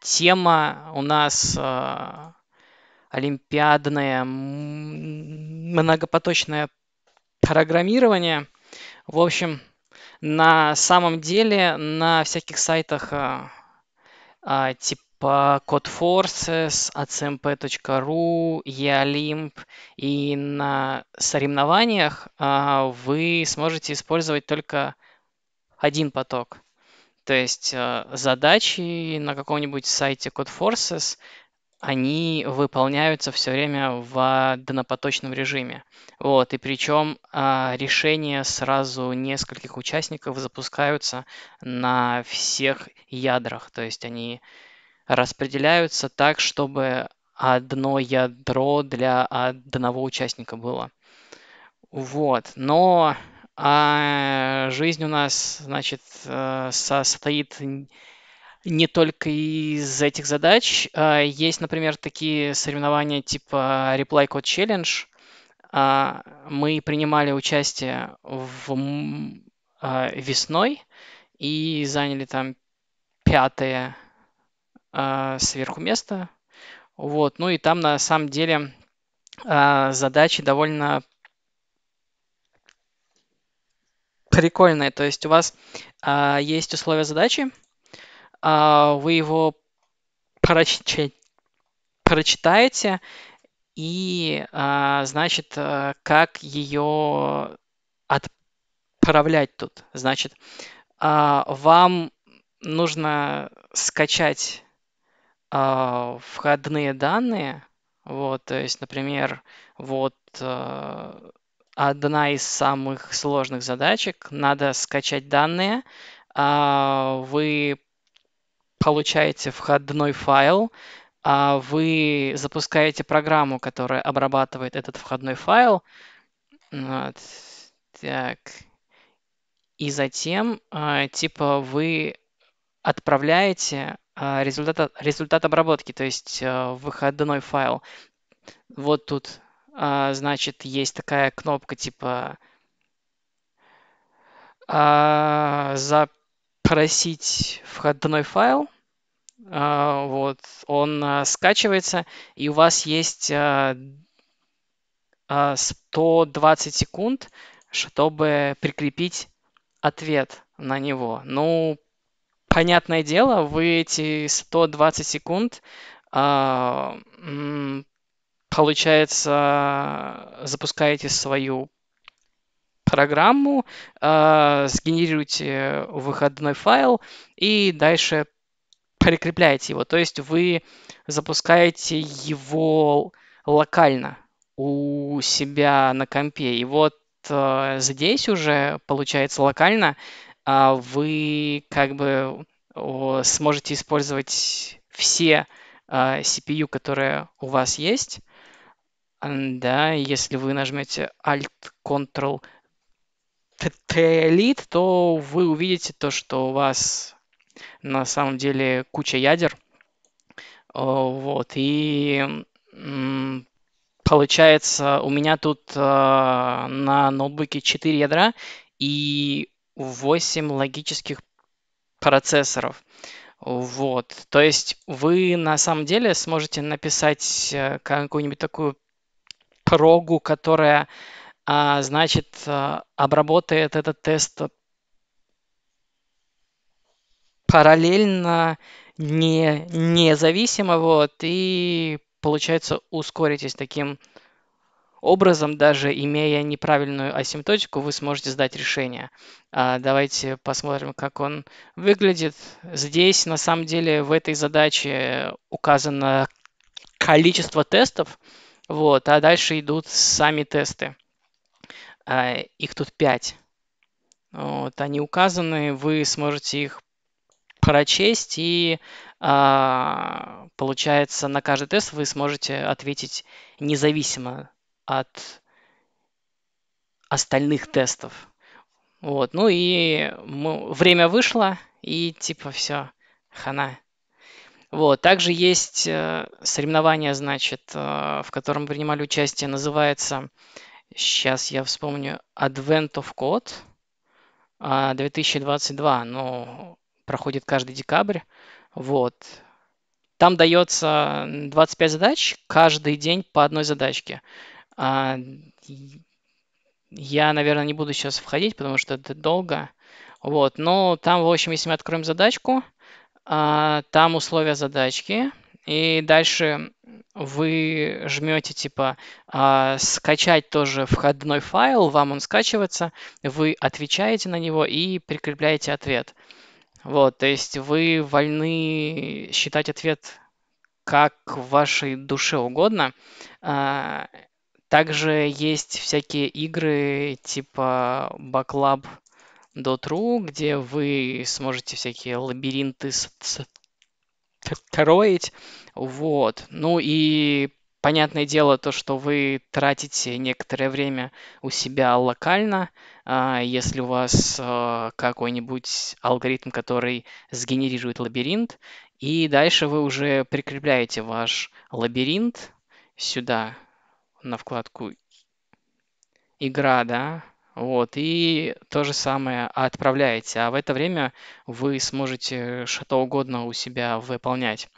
тема у нас э, а, олимпиадное многопоточное программирование. В общем, на самом деле на всяких сайтах э, э, типа CodeForces, acmp.ru, eolimp и на соревнованиях э, вы сможете использовать только один поток – то есть э, задачи на каком-нибудь сайте CodeForces, они выполняются все время в а, однопоточном режиме. Вот, и причем а, решения сразу нескольких участников запускаются на всех ядрах. То есть они распределяются так, чтобы одно ядро для одного участника было. Вот, но а жизнь у нас, значит, э, состоит не только из этих задач. А, есть, например, такие соревнования типа Reply Code Challenge. А, мы принимали участие в а, весной и заняли там пятое сверху место. Вот. Ну и там на самом деле задачи довольно прикольное. То есть у вас а, есть условия задачи, а, вы его прочи- прочитаете, и, а, значит, а, как ее отправлять тут. Значит, а, вам нужно скачать а, входные данные, вот, то есть, например, вот а, одна из самых сложных задачек. Надо скачать данные. А, вы получаете входной файл, а, вы запускаете программу, которая обрабатывает этот входной файл. Вот. Так. И затем, а, типа, вы отправляете результат, результат обработки, то есть выходной файл. Вот тут а, значит, есть такая кнопка типа а, запросить входной файл. А, вот, он скачивается, и у вас есть 120 секунд, чтобы прикрепить ответ на него. Ну, понятное дело, вы эти 120 секунд получается, запускаете свою программу, э, сгенерируете выходной файл и дальше прикрепляете его. То есть вы запускаете его локально у себя на компе. И вот э, здесь уже, получается, локально э, вы как бы сможете использовать все э, CPU, которые у вас есть, да, если вы нажмете Alt Ctrl T то вы увидите то, что у вас на самом деле куча ядер. Вот, и получается, у меня тут а, на ноутбуке 4 ядра и 8 логических процессоров. Вот, то есть вы на самом деле сможете написать э, какую-нибудь такую прогу, которая, а, значит, э, обработает этот тест параллельно, не, независимо, вот, и получается ускоритесь таким образом, даже имея неправильную асимптотику, вы сможете сдать решение. А, давайте посмотрим, как он выглядит. Здесь, на самом деле, в этой задаче указано количество тестов, вот, а дальше идут сами тесты. А, их тут пять. Вот, они указаны, вы сможете их прочесть, и а, получается на каждый тест вы сможете ответить независимо от остальных тестов. Вот, ну и мы, время вышло, и типа все, хана. Вот. Также есть э, соревнование, значит, э, в котором принимали участие, называется, сейчас я вспомню, Advent of Code 2022, а, но ну, проходит каждый декабрь. Вот. Там дается 25 задач, каждый день по одной задачке. А, я, наверное, не буду сейчас входить, потому что это долго. Вот, но там, в общем, если мы откроем задачку, а, там условия задачки. И дальше вы жмете типа а, скачать тоже входной файл, вам он скачивается, вы отвечаете на него и прикрепляете ответ. Вот, то есть вы вольны считать ответ как вашей душе угодно. А, также есть всякие игры типа Backlab Dotru, где вы сможете всякие лабиринты строить. Вот. Ну и понятное дело то, что вы тратите некоторое время у себя локально, а если у вас а, какой-нибудь алгоритм, который сгенерирует лабиринт, и дальше вы уже прикрепляете ваш лабиринт сюда на вкладку «Игра», да, вот, и то же самое отправляете. А в это время вы сможете что угодно у себя выполнять.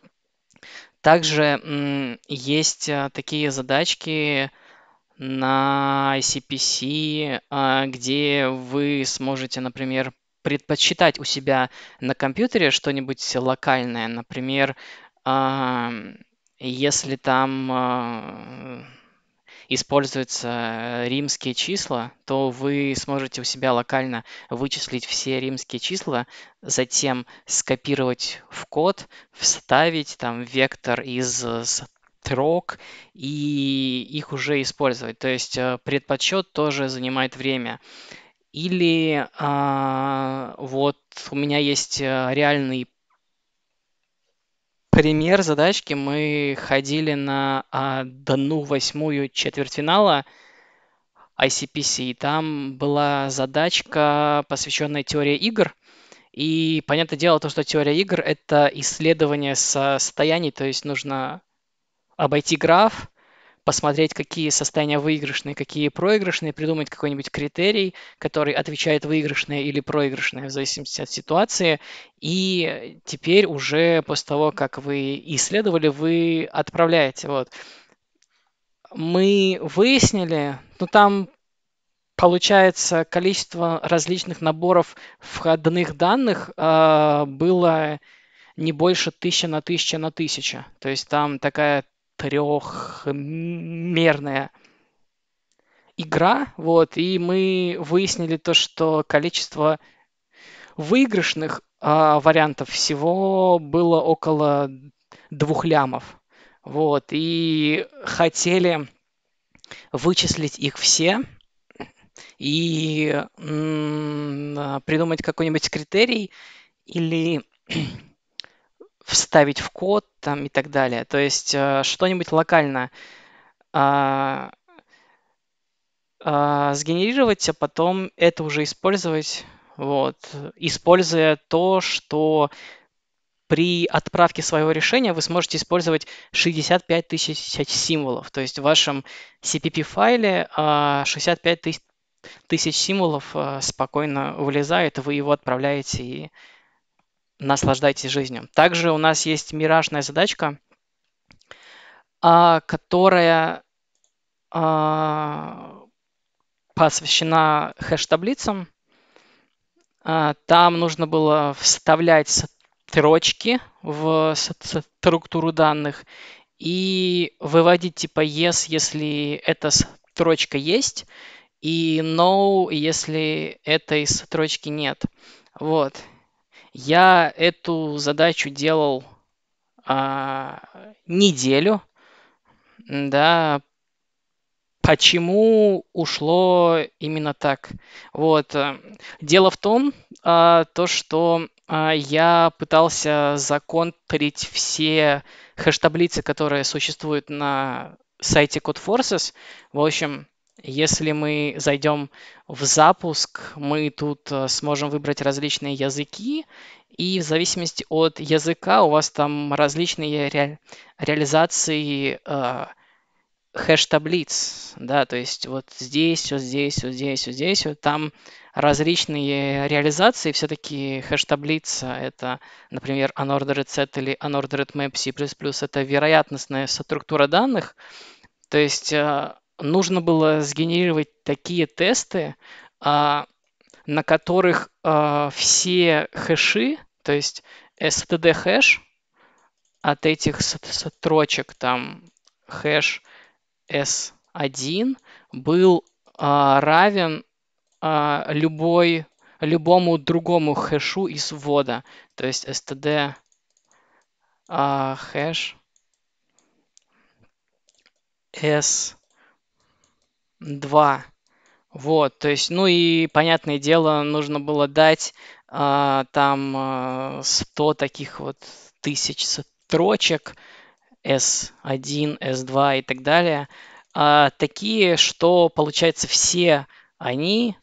Также есть а, такие задачки на ICPC, а, где вы сможете, например, предпочитать у себя на компьютере что-нибудь локальное. Например, если там а, используются э, римские числа, то вы сможете у себя локально вычислить все римские числа, затем скопировать в код, вставить там вектор из э, строк и их уже использовать. То есть э, предподсчет тоже занимает время. Или а, вот у меня есть реальный Пример задачки: мы ходили на, а, восьмую четвертьфинала ICPC, и там была задачка, посвященная теории игр. И понятное дело, то, что теория игр- это исследование состояний, то есть нужно обойти граф, посмотреть, какие состояния выигрышные, какие проигрышные, придумать какой-нибудь критерий, который отвечает выигрышное или проигрышное в зависимости от ситуации. И теперь уже после того, как вы исследовали, вы отправляете. Вот. Мы выяснили, ну там получается количество различных наборов входных данных э, было не больше тысяча на тысяча на тысяча. То есть там такая трехмерная игра, вот, и мы выяснили то, что количество выигрышных а, вариантов всего было около двух лямов, вот, и хотели вычислить их все и м- придумать какой-нибудь критерий или вставить в код там и так далее. То есть э, что-нибудь локально а, а, сгенерировать, а потом это уже использовать, вот, используя то, что при отправке своего решения вы сможете использовать 65 тысяч символов. То есть в вашем CPP-файле 65 а, тысяч символов э, спокойно вылезает, вы его отправляете и наслаждайтесь жизнью. Также у нас есть миражная задачка, а, которая а, посвящена хэш-таблицам. А, там нужно было вставлять строчки в структуру данных и выводить типа yes, если эта строчка есть, и no, если этой строчки нет. Вот. Я эту задачу делал а, неделю, да. Почему ушло именно так? Вот. Э, дело в том, а, то, что а, я пытался законтрить все хэш-таблицы, которые существуют на сайте CodeForces. В общем, если мы зайдем в запуск, мы тут э, сможем выбрать различные языки, и в зависимости от языка у вас там различные ре... реализации э, хэш-таблиц, да, то есть вот здесь, вот здесь, вот здесь, вот здесь, вот там различные реализации, все-таки хэш-таблица – это, например, unordered set или unordered map C++, это вероятностная структура данных, то есть э, нужно было сгенерировать такие тесты, а, на которых а, все хэши, то есть std хэш от этих строчек там хэш s1 был а, равен любой, любому другому хэшу из ввода. То есть std хэш s Два. Вот, то есть, ну и, понятное дело, нужно было дать а, там а, 100 таких вот тысяч строчек S1, S2 и так далее. А, такие, что, получается, все они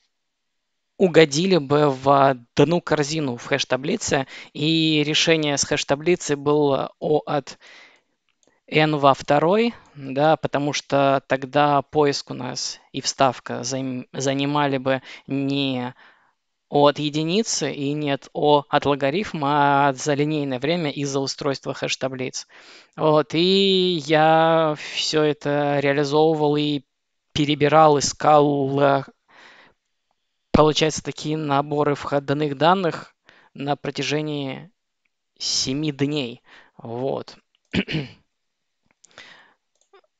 угодили бы в одну корзину в хэш-таблице, и решение с хэш-таблицы было о от N во второй, да, потому что тогда поиск у нас и вставка занимали бы не от единицы и нет о от логарифма, а за линейное время из-за устройства хэш-таблиц. Вот, и я все это реализовывал и перебирал, искал, э, получается, такие наборы входных данных на протяжении 7 дней. Вот.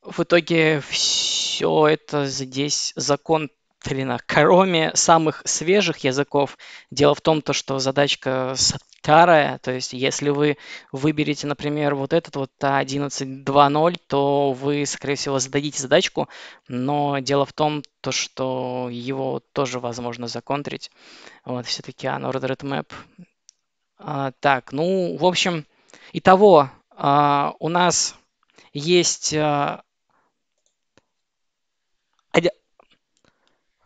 в итоге все это здесь закон Трина. Кроме самых свежих языков, дело в том, то, что задачка старая, то есть если вы выберете, например, вот этот вот 11.2.0, а то вы, скорее всего, зададите задачку, но дело в том, то, что его тоже возможно законтрить. Вот, все-таки unordered map. А, так, ну, в общем, итого, а, у нас есть а,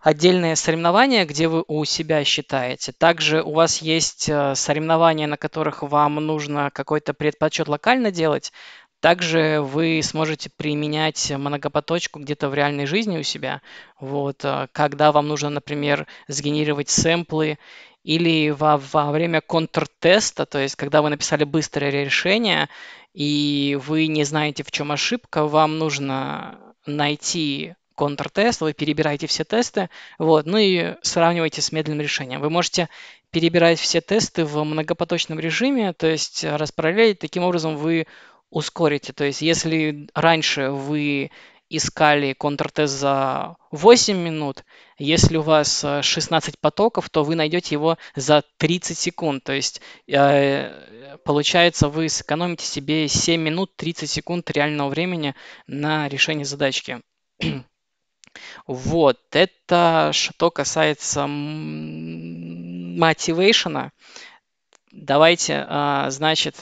отдельные соревнования, где вы у себя считаете. Также у вас есть э, соревнования, на которых вам нужно какой-то предпочет локально делать. Также вы сможете применять многопоточку где-то в реальной жизни у себя. Вот, э, когда вам нужно, например, сгенерировать сэмплы или во, во время контртеста, то есть когда вы написали быстрое решение и вы не знаете, в чем ошибка, вам нужно найти контртест, вы перебираете все тесты, вот, ну и сравниваете с медленным решением. Вы можете перебирать все тесты в многопоточном режиме, то есть распараллелить, таким образом вы ускорите. То есть если раньше вы искали контртест за 8 минут, если у вас 16 потоков, то вы найдете его за 30 секунд. То есть э, получается вы сэкономите себе 7 минут 30 секунд реального времени на решение задачки. Вот, это что касается мотивейшена. Давайте, а, значит,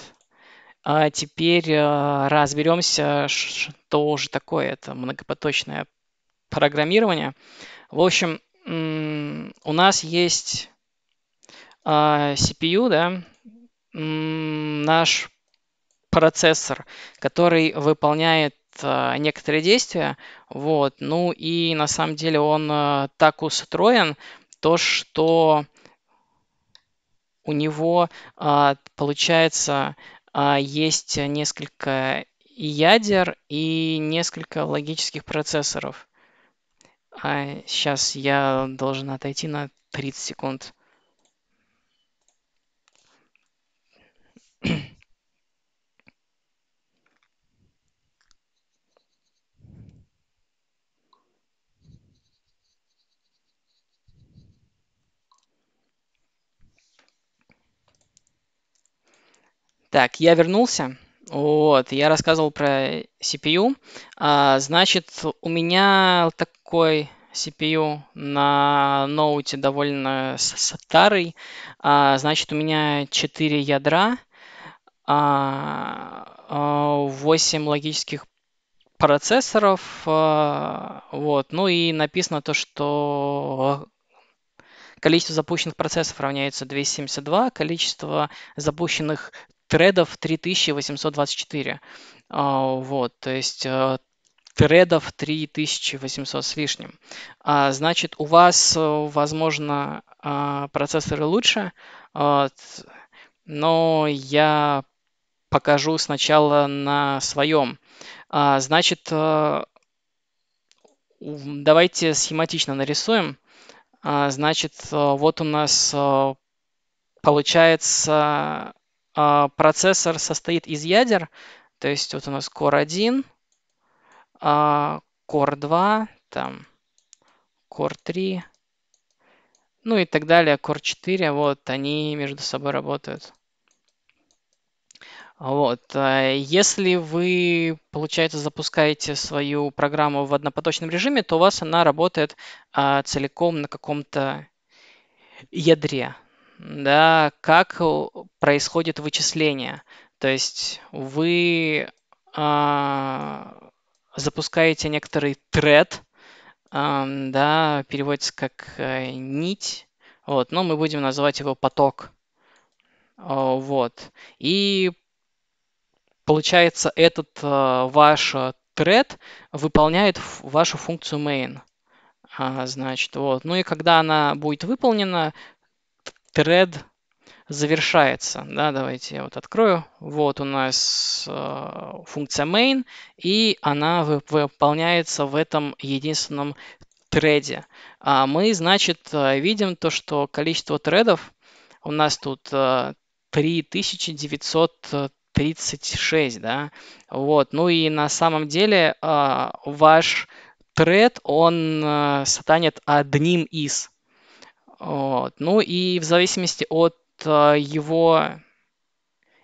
а, теперь а, разберемся, что же такое это многопоточное программирование. В общем, у нас есть CPU, да, наш процессор, который выполняет Э, некоторые действия. Вот. Ну и на самом деле он э, так устроен, то, что у него э, получается есть несколько ядер и несколько логических процессоров. сейчас а я должен отойти на 30 секунд. Так, я вернулся. Вот, я рассказывал про CPU. А, значит, у меня такой CPU на ноуте довольно старый. А, значит, у меня 4 ядра, а, 8 а, логических процессоров. А, вот, ну и написано то, что количество запущенных процессов равняется 272, количество запущенных тредов 3824. А, вот, то есть э, тредов 3800 с лишним. А, значит, у вас, э, возможно, э, процессоры лучше, но я покажу сначала на своем. А, значит, давайте схематично нарисуем. Значит, вот у нас получается а, процессор состоит из ядер, то есть вот у нас Core 1, а, Core 2, там, Core 3, ну и так далее, Core 4, вот они между собой работают. Вот. А, если вы, получается, запускаете свою программу в однопоточном режиме, то у вас она работает целиком на каком-то ядре да, как э, происходит вычисление. То есть вы э, запускаете некоторый тред, э, да, переводится как э, нить, вот, но мы будем называть его поток, вот. И получается этот а, ваш э, тред выполняет вашу функцию main. А, значит, вот. Ну и когда она будет выполнена, Тред завершается. Да, давайте я вот открою. Вот у нас э, функция main, и она выполняется в этом единственном треде. А мы, значит, э, видим то, что количество тредов у нас тут э, 3936, да, вот, ну и на самом деле э, ваш тред, он э, станет одним из вот. Ну и в зависимости от а, его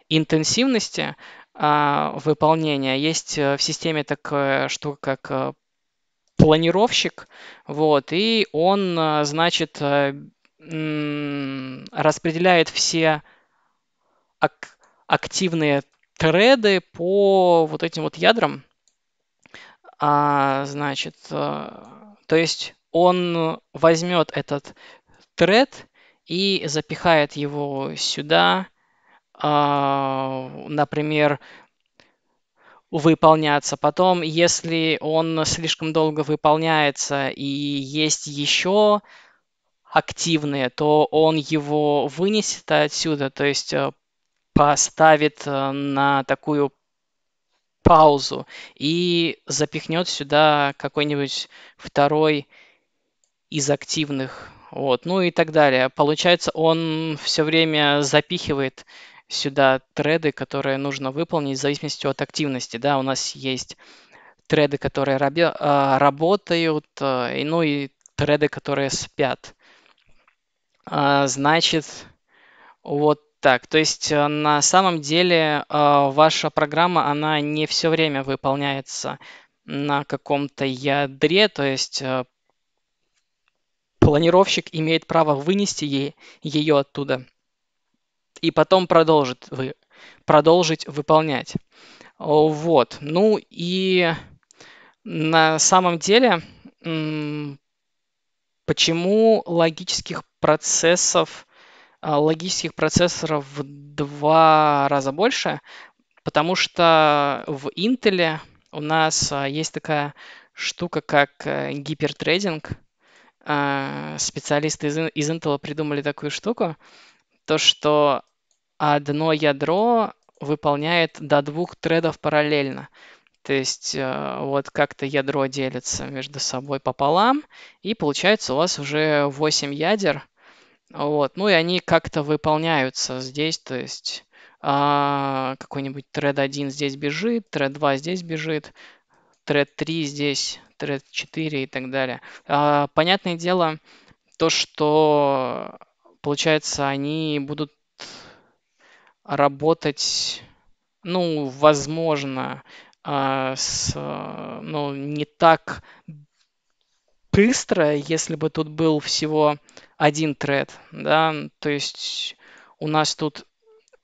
интенсивности а, выполнения есть э, в системе такая штука, как э, планировщик, вот, и он, а, значит, э, распределяет все ак активные треды по вот этим вот ядрам. А, значит, то есть он возьмет этот тред и запихает его сюда, а, например, выполняться. Потом, если он слишком долго выполняется и есть еще активные, то он его вынесет отсюда, то есть э, поставит э, на такую паузу и запихнет сюда какой-нибудь второй из активных вот, ну и так далее. Получается, он все время запихивает сюда треды, которые нужно выполнить в зависимости от активности. Да, у нас есть треды, которые рабе- а, работают, э, и, ну и треды, которые спят. А, значит, вот так. То есть э, на самом деле э, ваша программа, она не все время выполняется на каком-то ядре, то есть Планировщик имеет право вынести ей, ее оттуда и потом продолжит, вы, продолжить выполнять. Вот. Ну и на самом деле, почему логических процессов, а, логических процессоров в два раза больше? Потому что в Intel у нас а, есть такая штука, как э, гипертрейдинг – а, специалисты из, из Intel придумали такую штуку, то что одно ядро выполняет до двух тредов параллельно. То есть а, вот как-то ядро делится между собой пополам, и получается у вас уже 8 ядер. Вот. Ну и они как-то выполняются здесь, то есть а, какой-нибудь тред 1 здесь бежит, тред 2 здесь бежит, тред 3 здесь Thread 4 и так далее. А, понятное дело, то, что, получается, они будут работать, ну, возможно, а, с, ну, не так быстро, если бы тут был всего один тред, да, то есть у нас тут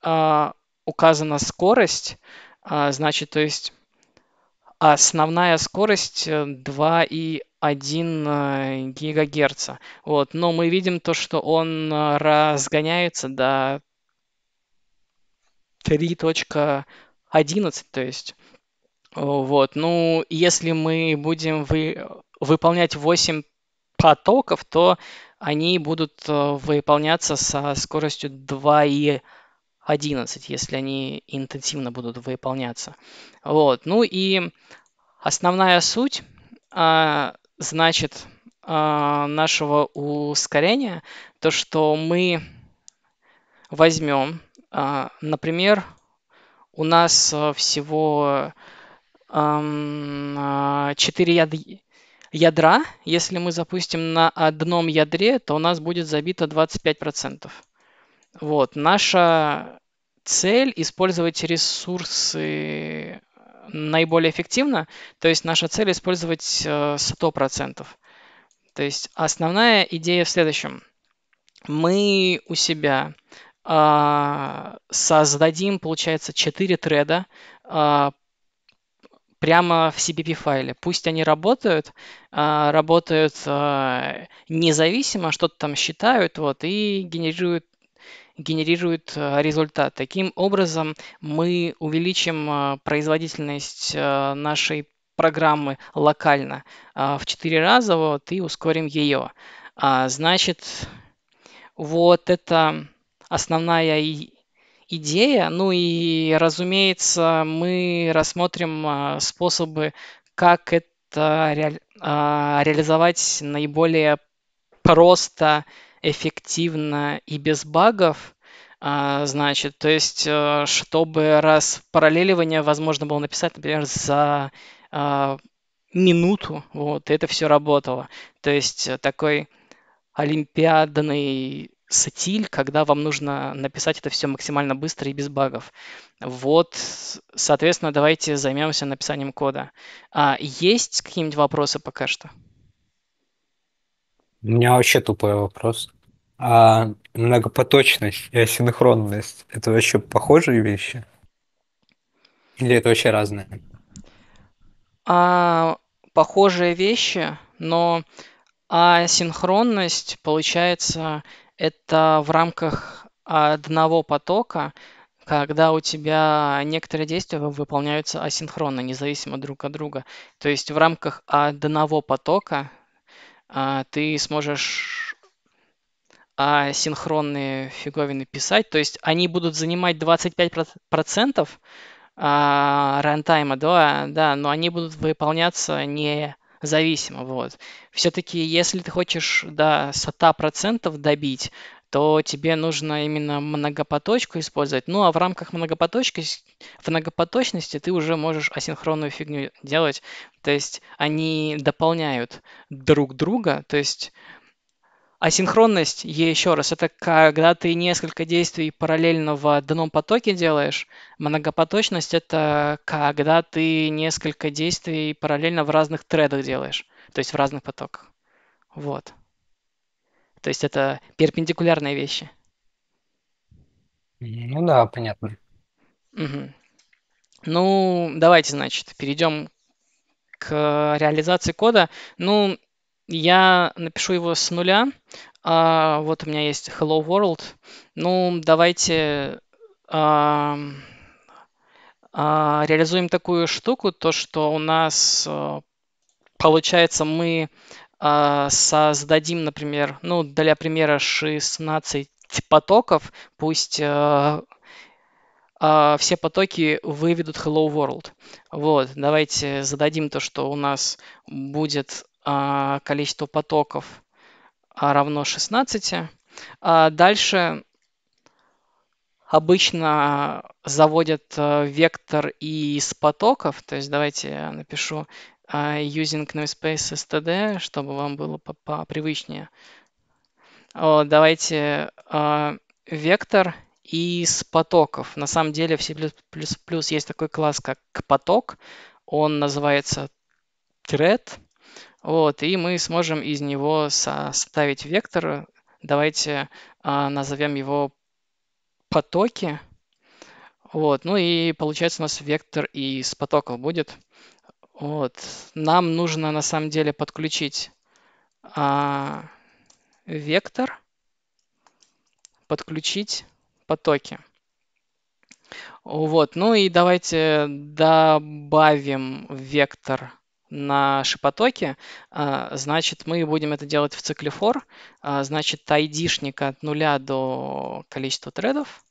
а, указана скорость, а, значит, то есть основная скорость 2,1 э, э, ГГц. Вот. Но мы видим то, что он э, разгоняется до 3.11, то есть вот. Ну, если мы будем вы... выполнять 8 потоков, то они будут выполняться со скоростью 2,1 11, если они интенсивно будут выполняться. Вот. Ну и основная суть, а, значит, а, нашего ускорения, то, что мы возьмем, а, например, у нас всего 4 ядра. Если мы запустим на одном ядре, то у нас будет забито 25%. Вот, наша цель использовать ресурсы э, наиболее эффективно, то есть наша цель использовать 100%. Э, то есть основная идея в следующем. Мы у себя а, создадим, получается, 4 треда а, прямо в CPP файле. Пусть они работают, а, работают независимо, что-то там считают вот, и генерируют генерирует э, результат. Таким образом, мы увеличим э, производительность э, нашей программы локально в 4 раза вот, и ускорим ее. А, значит, вот это основная идея. Ну и, разумеется, мы рассмотрим способы, как это реаль... А, реализовать наиболее просто эффективно и без багов, а, значит, то есть, э, чтобы раз параллеливание возможно было написать, например, за а, минуту, вот, это все работало. То есть э, такой олимпиадный стиль, когда вам нужно написать это все максимально быстро и без багов. Вот, соответственно, давайте займемся написанием кода. А есть какие-нибудь вопросы пока что? У меня вообще тупой вопрос. А многопоточность и асинхронность – это вообще похожие вещи? Или это вообще разные? А, похожие вещи, но асинхронность, получается, это в рамках одного потока, когда у тебя некоторые действия выполняются асинхронно, независимо друг от друга. То есть в рамках одного потока а, ты сможешь асинхронные фиговины писать. То есть они будут занимать 25% а, рантайма, да, да, но они будут выполняться независимо. Вот. Все-таки, если ты хочешь до 100% добить, то тебе нужно именно многопоточку использовать. Ну, а в рамках многопоточности, в многопоточности ты уже можешь асинхронную фигню делать. То есть они дополняют друг друга. То есть асинхронность, еще раз, это когда ты несколько действий параллельно в одном потоке делаешь. Многопоточность – это когда ты несколько действий параллельно в разных тредах делаешь, то есть в разных потоках. Вот. То есть это перпендикулярные вещи. Ну да, понятно. Угу. Ну, давайте, значит, перейдем к реализации кода. Ну, я напишу его с нуля. А, вот у меня есть Hello World. Ну, давайте а, а, реализуем такую штуку, то, что у нас а, получается мы а, создадим, например, ну, для примера 16 потоков, пусть а, а, все потоки выведут Hello World. Вот, давайте зададим то, что у нас будет количество потоков равно 16. Дальше обычно заводят вектор из потоков, то есть давайте я напишу а, using namespace std, чтобы вам было попривычнее. О, давайте а, вектор из потоков. На самом деле в C++ есть такой класс, как поток. Он называется thread. Вот, и мы сможем из него составить вектор. Давайте а, назовем его потоки. Вот, ну и получается у нас вектор из потоков будет. Вот. Нам нужно на самом деле подключить а, вектор, подключить потоки. Вот. Ну и давайте добавим вектор наши потоки, а, значит, мы будем это делать в цикле for, а, значит, id-шник от нуля до количества тредов.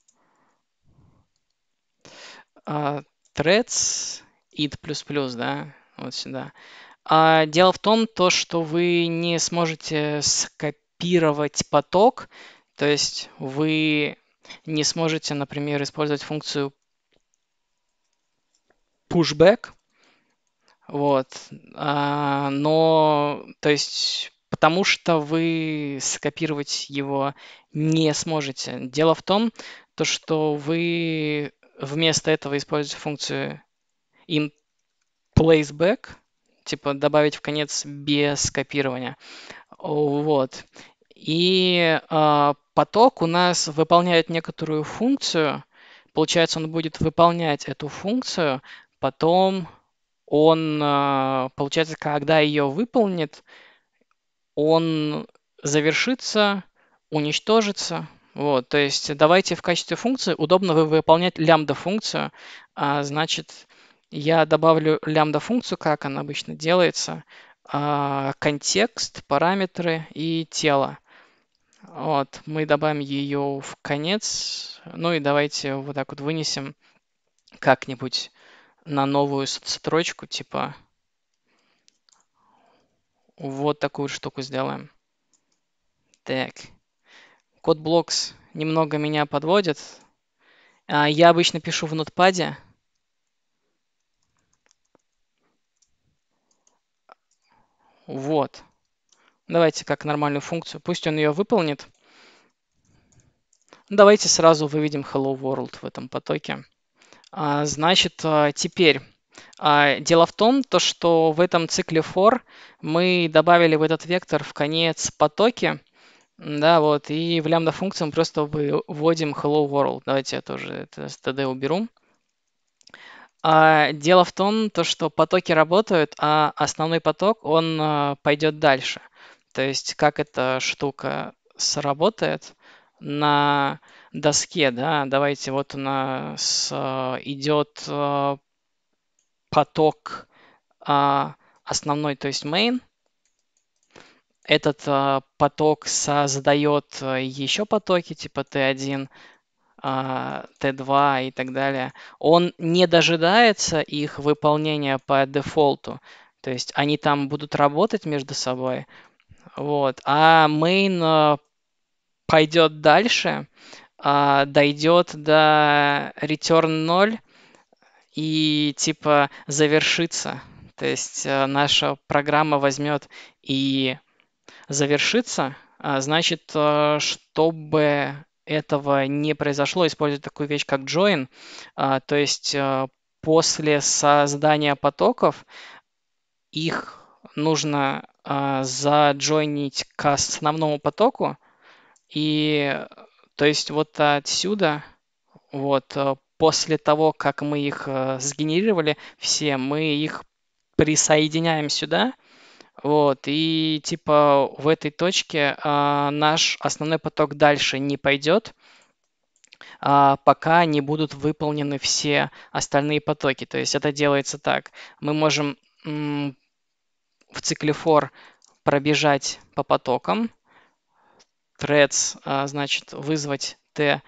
А, threads id++, да, вот сюда. А дело в том, то, что вы не сможете скопировать поток, то есть вы не сможете, например, использовать функцию pushback, вот, а, но, то есть, потому что вы скопировать его не сможете. Дело в том, то, что вы вместо этого используете функцию in place back, типа добавить в конец без копирования. Вот. И э, поток у нас выполняет некоторую функцию. Получается, он будет выполнять эту функцию. Потом он, э, получается, когда ее выполнит, он завершится, уничтожится. Вот, то есть давайте в качестве функции удобно выполнять лямбда функцию, а значит я добавлю лямбда-функцию, как она обычно делается, а, контекст, параметры и тело. Вот, мы добавим ее в конец. Ну и давайте вот так вот вынесем как-нибудь на новую строчку, типа вот такую штуку сделаем. Так. Код блокс немного меня подводит. А, я обычно пишу в нотпаде, Вот. Давайте как нормальную функцию. Пусть он ее выполнит. Ну, давайте сразу выведем Hello World в этом потоке. А, значит, а, теперь... А, дело в том, то, что в этом цикле for мы добавили в этот вектор в конец потоки, да, вот, и в лямбда функцию мы просто выводим hello world. Давайте я тоже это std уберу. А, дело в том, то, что потоки работают, а основной поток, он а, пойдет дальше. То есть как эта штука сработает на доске, да, давайте вот у нас а, идет а, поток а, основной, то есть main, этот а, поток создает а, еще потоки типа T1, а, Т2 и так далее, он не дожидается их выполнения по дефолту. То есть они там будут работать между собой. Вот. А main э, пойдет дальше, а, дойдет до return 0 и типа завершится. То есть э, наша программа возьмет и завершится, а, значит, э, чтобы этого не произошло, используя такую вещь, как join. А, то есть а, после создания потоков их нужно а, заджойнить к основному потоку. И то есть вот отсюда, вот после того, как мы их сгенерировали все, мы их присоединяем сюда – вот, и типа в этой точке а, наш основной поток дальше не пойдет, а, пока не будут выполнены все остальные потоки. То есть это делается так. Мы можем м, в цикле for пробежать по потокам, threads, а, значит, вызвать t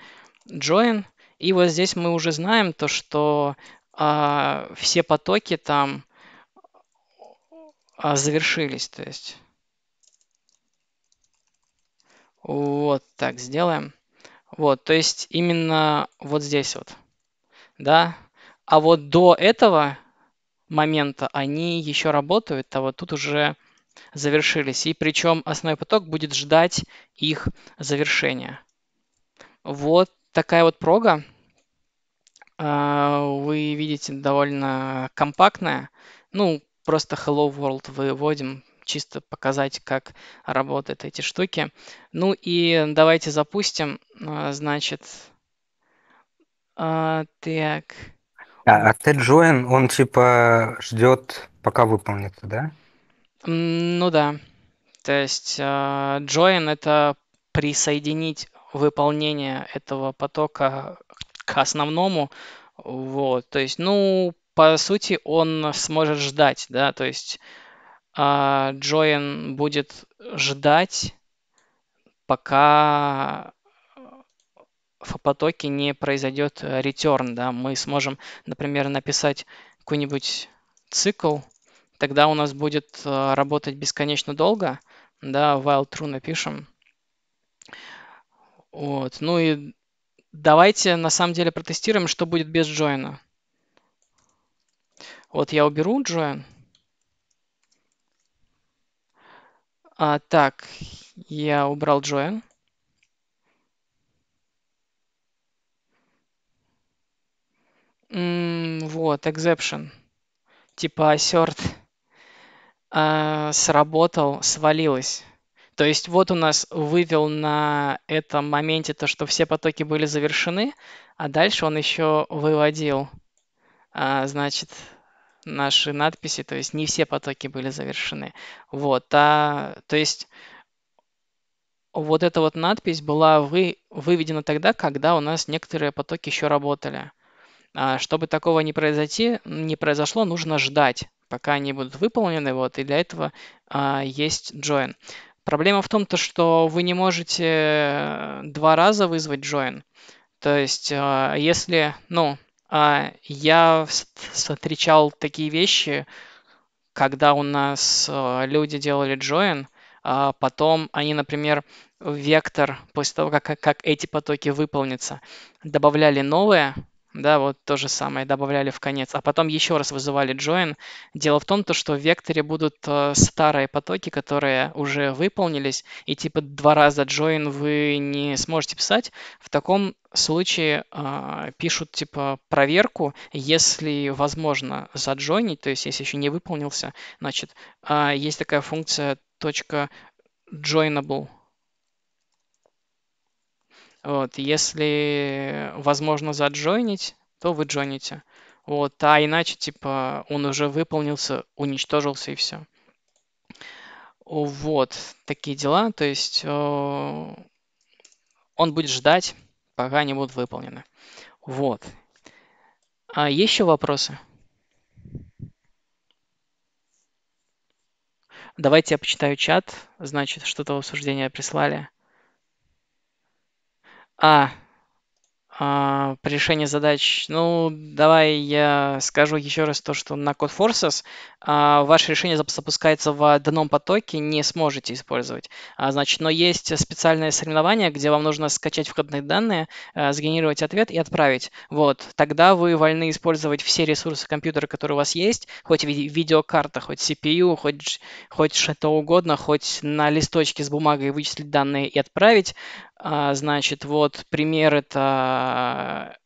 join, и вот здесь мы уже знаем то, что а, все потоки там а, завершились, то есть. Вот так сделаем. Вот, то есть именно вот здесь вот, да. А вот до этого момента они еще работают, а вот тут уже завершились. И причем основной поток будет ждать их завершения. Вот такая вот прога. А, вы видите, довольно компактная. Ну, просто Hello World выводим, чисто показать, как работают эти штуки. Ну и давайте запустим, а, значит, а, так. А, а join, он типа ждет, пока выполнится, да? Ну да. То есть join а, это присоединить выполнение этого потока к основному. Вот, то есть, ну, по сути, он сможет ждать, да, то есть э, а, Джоин будет ждать, пока э, в потоке не произойдет return, да, мы сможем, например, написать какой-нибудь цикл, тогда у нас будет э, работать бесконечно долго, да, while true напишем. Вот, ну и давайте на самом деле протестируем, что будет без джойна. Вот я уберу Джоин. А, так, я убрал Джоин. вот, exception. Типа assert а, сработал, свалилось. То есть вот у нас вывел на этом моменте то, что все потоки были завершены, а дальше он еще выводил, а, значит, наши надписи, то есть не все потоки были завершены. Вот, а, то есть вот эта вот надпись была вы, выведена тогда, когда у нас некоторые потоки еще работали. А чтобы такого не, произойти, не произошло, нужно ждать, пока они будут выполнены, вот, и для этого а, есть join. Проблема в том, то, что вы не можете э, два раза вызвать join. То есть, а, если, ну, а, я встречал такие вещи, когда у нас а, люди делали join, а потом они, например, вектор, после того, как, как эти потоки выполнятся, добавляли новые, да, вот то же самое добавляли в конец. А потом еще раз вызывали join. Дело в том, то, что в векторе будут э, старые потоки, которые уже выполнились, и типа два раза join вы не сможете писать. В таком случае э, пишут типа проверку, если возможно заджойнить, то есть если еще не выполнился, значит, э, есть такая функция joinable, вот, если возможно заджойнить, то вы джойните. Вот, а иначе, типа, он уже выполнился, уничтожился и все. Вот, такие дела. То есть э, он будет ждать, пока они будут выполнены. Вот. А еще вопросы? Давайте я почитаю чат. Значит, что-то в обсуждение прислали. А, а, по решению задач. Ну, давай я скажу еще раз то, что на Code Forces а, ваше решение запускается в данном потоке, не сможете использовать. А, значит, но есть специальное соревнование, где вам нужно скачать входные данные, а, сгенерировать ответ и отправить. Вот, тогда вы вольны использовать все ресурсы компьютера, которые у вас есть, хоть ви- видеокарта, хоть CPU, хоть, хоть что угодно, хоть на листочке с бумагой вычислить данные и отправить. А, значит, вот пример это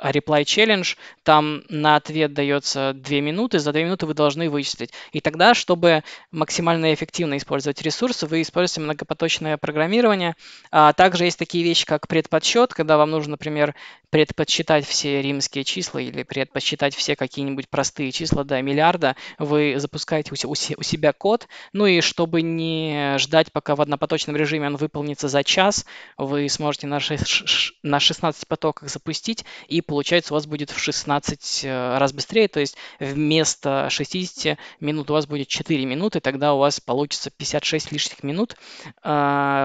Reply а Challenge, там на ответ дается 2 минуты, за 2 минуты вы должны вычислить. И тогда, чтобы максимально эффективно использовать ресурсы, вы используете многопоточное программирование. А также есть такие вещи, как предподсчет, когда вам нужно, например, предподсчитать все римские числа или предподсчитать все какие-нибудь простые числа до миллиарда, вы запускаете у себя код, ну и чтобы не ждать, пока в однопоточном режиме он выполнится за час, вы сможете на 16 потоках запустить и получается у вас будет в 16 э, раз быстрее, то есть вместо 60 минут у вас будет 4 минуты, тогда у вас получится 56 лишних минут э,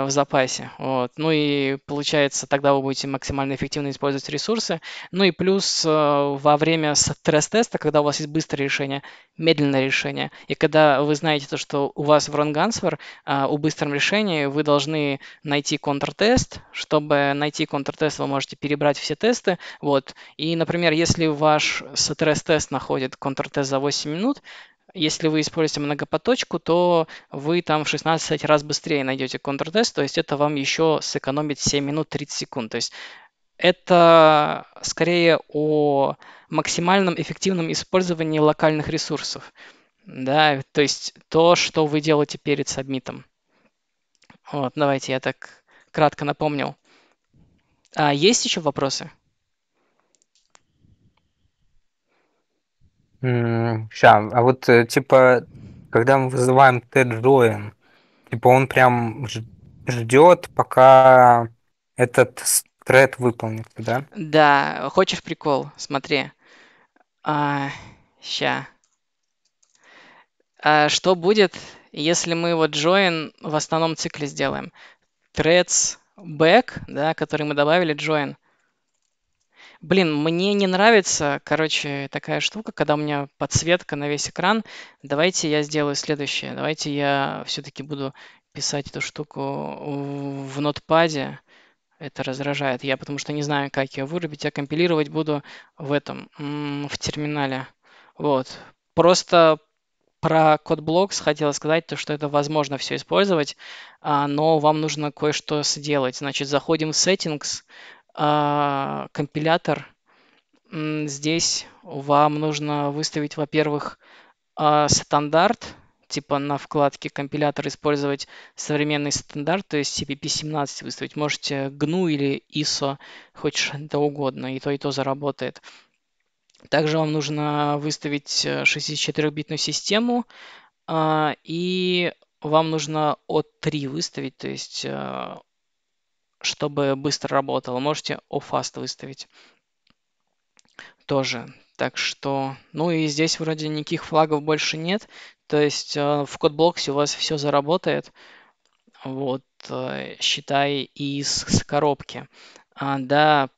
в запасе. Вот. Ну и получается, тогда вы будете максимально эффективно использовать ресурсы. Ну и плюс э, во время стресс-теста, когда у вас есть быстрое решение, медленное решение, и когда вы знаете то, что у вас wrong answer, у быстром решении вы должны найти контртест, чтобы найти контртест, вы можете перебрать все тесты, вот, и, например, если ваш стресс-тест находит контртест за 8 минут, если вы используете многопоточку, то вы там в 16 раз быстрее найдете контртест, то есть это вам еще сэкономит 7 минут 30 секунд. То есть это скорее о максимальном эффективном использовании локальных ресурсов. Да, то есть то, что вы делаете перед сабмитом. Вот, давайте я так кратко напомнил. А, есть еще вопросы? Ща, а вот э, типа, когда мы вызываем Т-Джоин, типа он прям ждет, пока этот тред выполнится, да? Да, хочешь прикол? Смотри. А, ща. А что будет, если мы вот join в основном цикле сделаем? Threads back, да, который мы добавили, join, Блин, мне не нравится, короче, такая штука, когда у меня подсветка на весь экран. Давайте я сделаю следующее. Давайте я все-таки буду писать эту штуку в Notepad. Это раздражает. Я потому что не знаю, как ее вырубить. Я компилировать буду в этом, в терминале. Вот. Просто про CodeBlocks хотела сказать, то, что это возможно все использовать, а, но вам нужно кое-что сделать. Значит, заходим в Settings, а, компилятор, здесь вам нужно выставить, во-первых, а, стандарт, типа на вкладке компилятор использовать современный стандарт, то есть CPP-17 выставить. Можете GNU или ISO, хочешь что угодно, и то, и то заработает. Также вам нужно выставить 64-битную э, систему, а, и вам нужно от 3 выставить, то есть э, чтобы быстро работало. Можете OFAST выставить тоже. Так что, ну и здесь вроде никаких флагов больше нет. То есть э, в кодблоксе у вас все заработает. Вот, э, считай, из с коробки. А, да,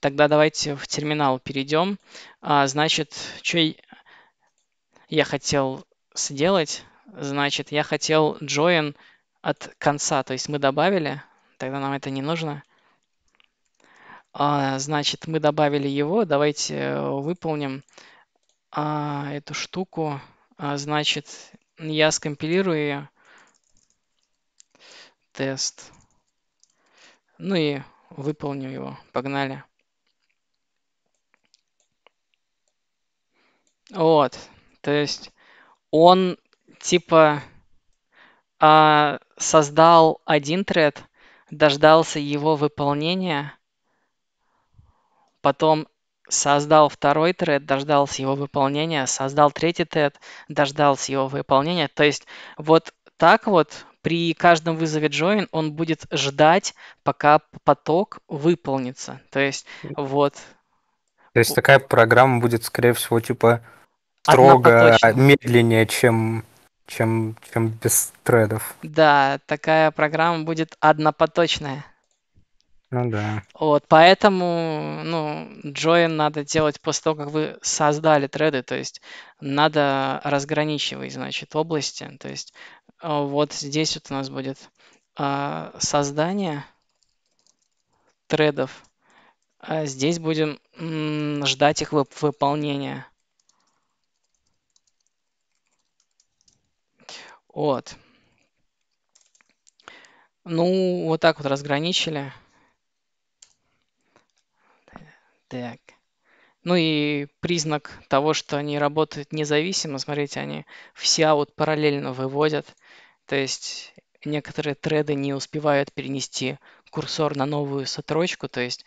тогда давайте в терминал перейдем. А, значит, что я хотел сделать? Значит, я хотел join от конца. То есть мы добавили тогда нам это не нужно. А, значит, мы добавили его. Давайте э, выполним а, эту штуку. А, значит, я скомпилирую ее. Тест. Ну и выполню его. Погнали. Вот. То есть он типа а, создал один тред, дождался его выполнения, потом создал второй тред, дождался его выполнения, создал третий тред, дождался его выполнения. То есть вот так вот при каждом вызове join он будет ждать, пока поток выполнится. То есть вот. То есть такая программа будет, скорее всего, типа строго медленнее, чем чем, чем без тредов. Да, такая программа будет однопоточная. Ну да. Вот, поэтому, ну, джоин надо делать после того, как вы создали треды, то есть надо разграничивать, значит, области. То есть а, вот здесь вот у нас будет э, создание тредов. А здесь будем м, ждать их вып выполнения. Вот. Ну, вот так вот разграничили. Так. Ну и признак того, что они работают независимо, смотрите, они все вот параллельно выводят. То есть некоторые треды не успевают перенести курсор на новую строчку, то есть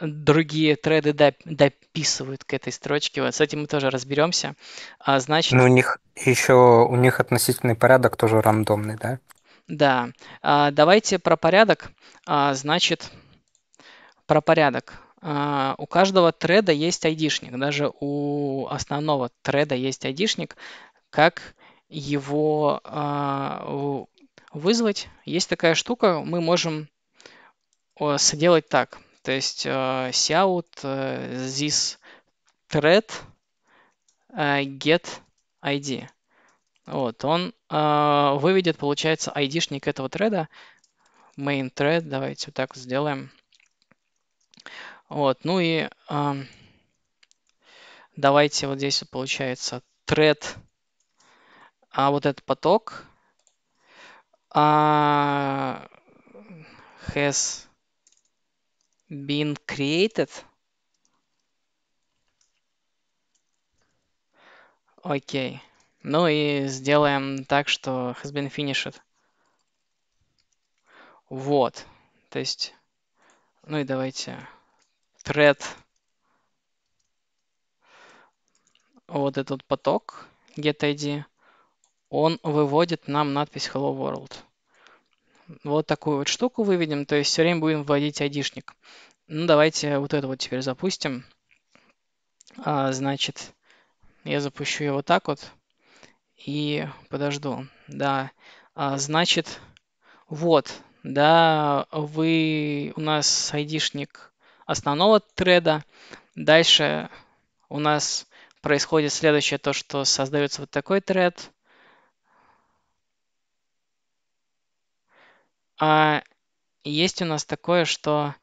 другие треды дописывают к этой строчке. Вот с этим мы тоже разберемся. А, значит... Ну, у них еще у них относительный порядок тоже рандомный, да? Да. А, давайте про порядок. А, значит, про порядок. Uh, у каждого треда есть айдишник, даже у основного треда есть айдишник. Как его uh, вызвать? Есть такая штука, мы можем сделать так. То есть shout э, э, this thread э, get ID. Вот, он выведет, получается, ID-шник этого треда, main thread, давайте вот так сделаем. Вот, ну и давайте вот здесь вот получается thread, а вот этот поток а, has Been created. Окей. Ну и сделаем так, что has been finished. Вот. То есть, ну и давайте thread вот этот поток get ID, он выводит нам надпись Hello World. Вот такую вот штуку выведем, то есть все время будем вводить айдишник. Ну, давайте вот это вот теперь запустим. А, значит, я запущу его так вот и подожду. Да, а, значит, вот, да, вы у нас айдишник основного треда. Дальше у нас происходит следующее, то, что создается вот такой тред. а есть у нас такое что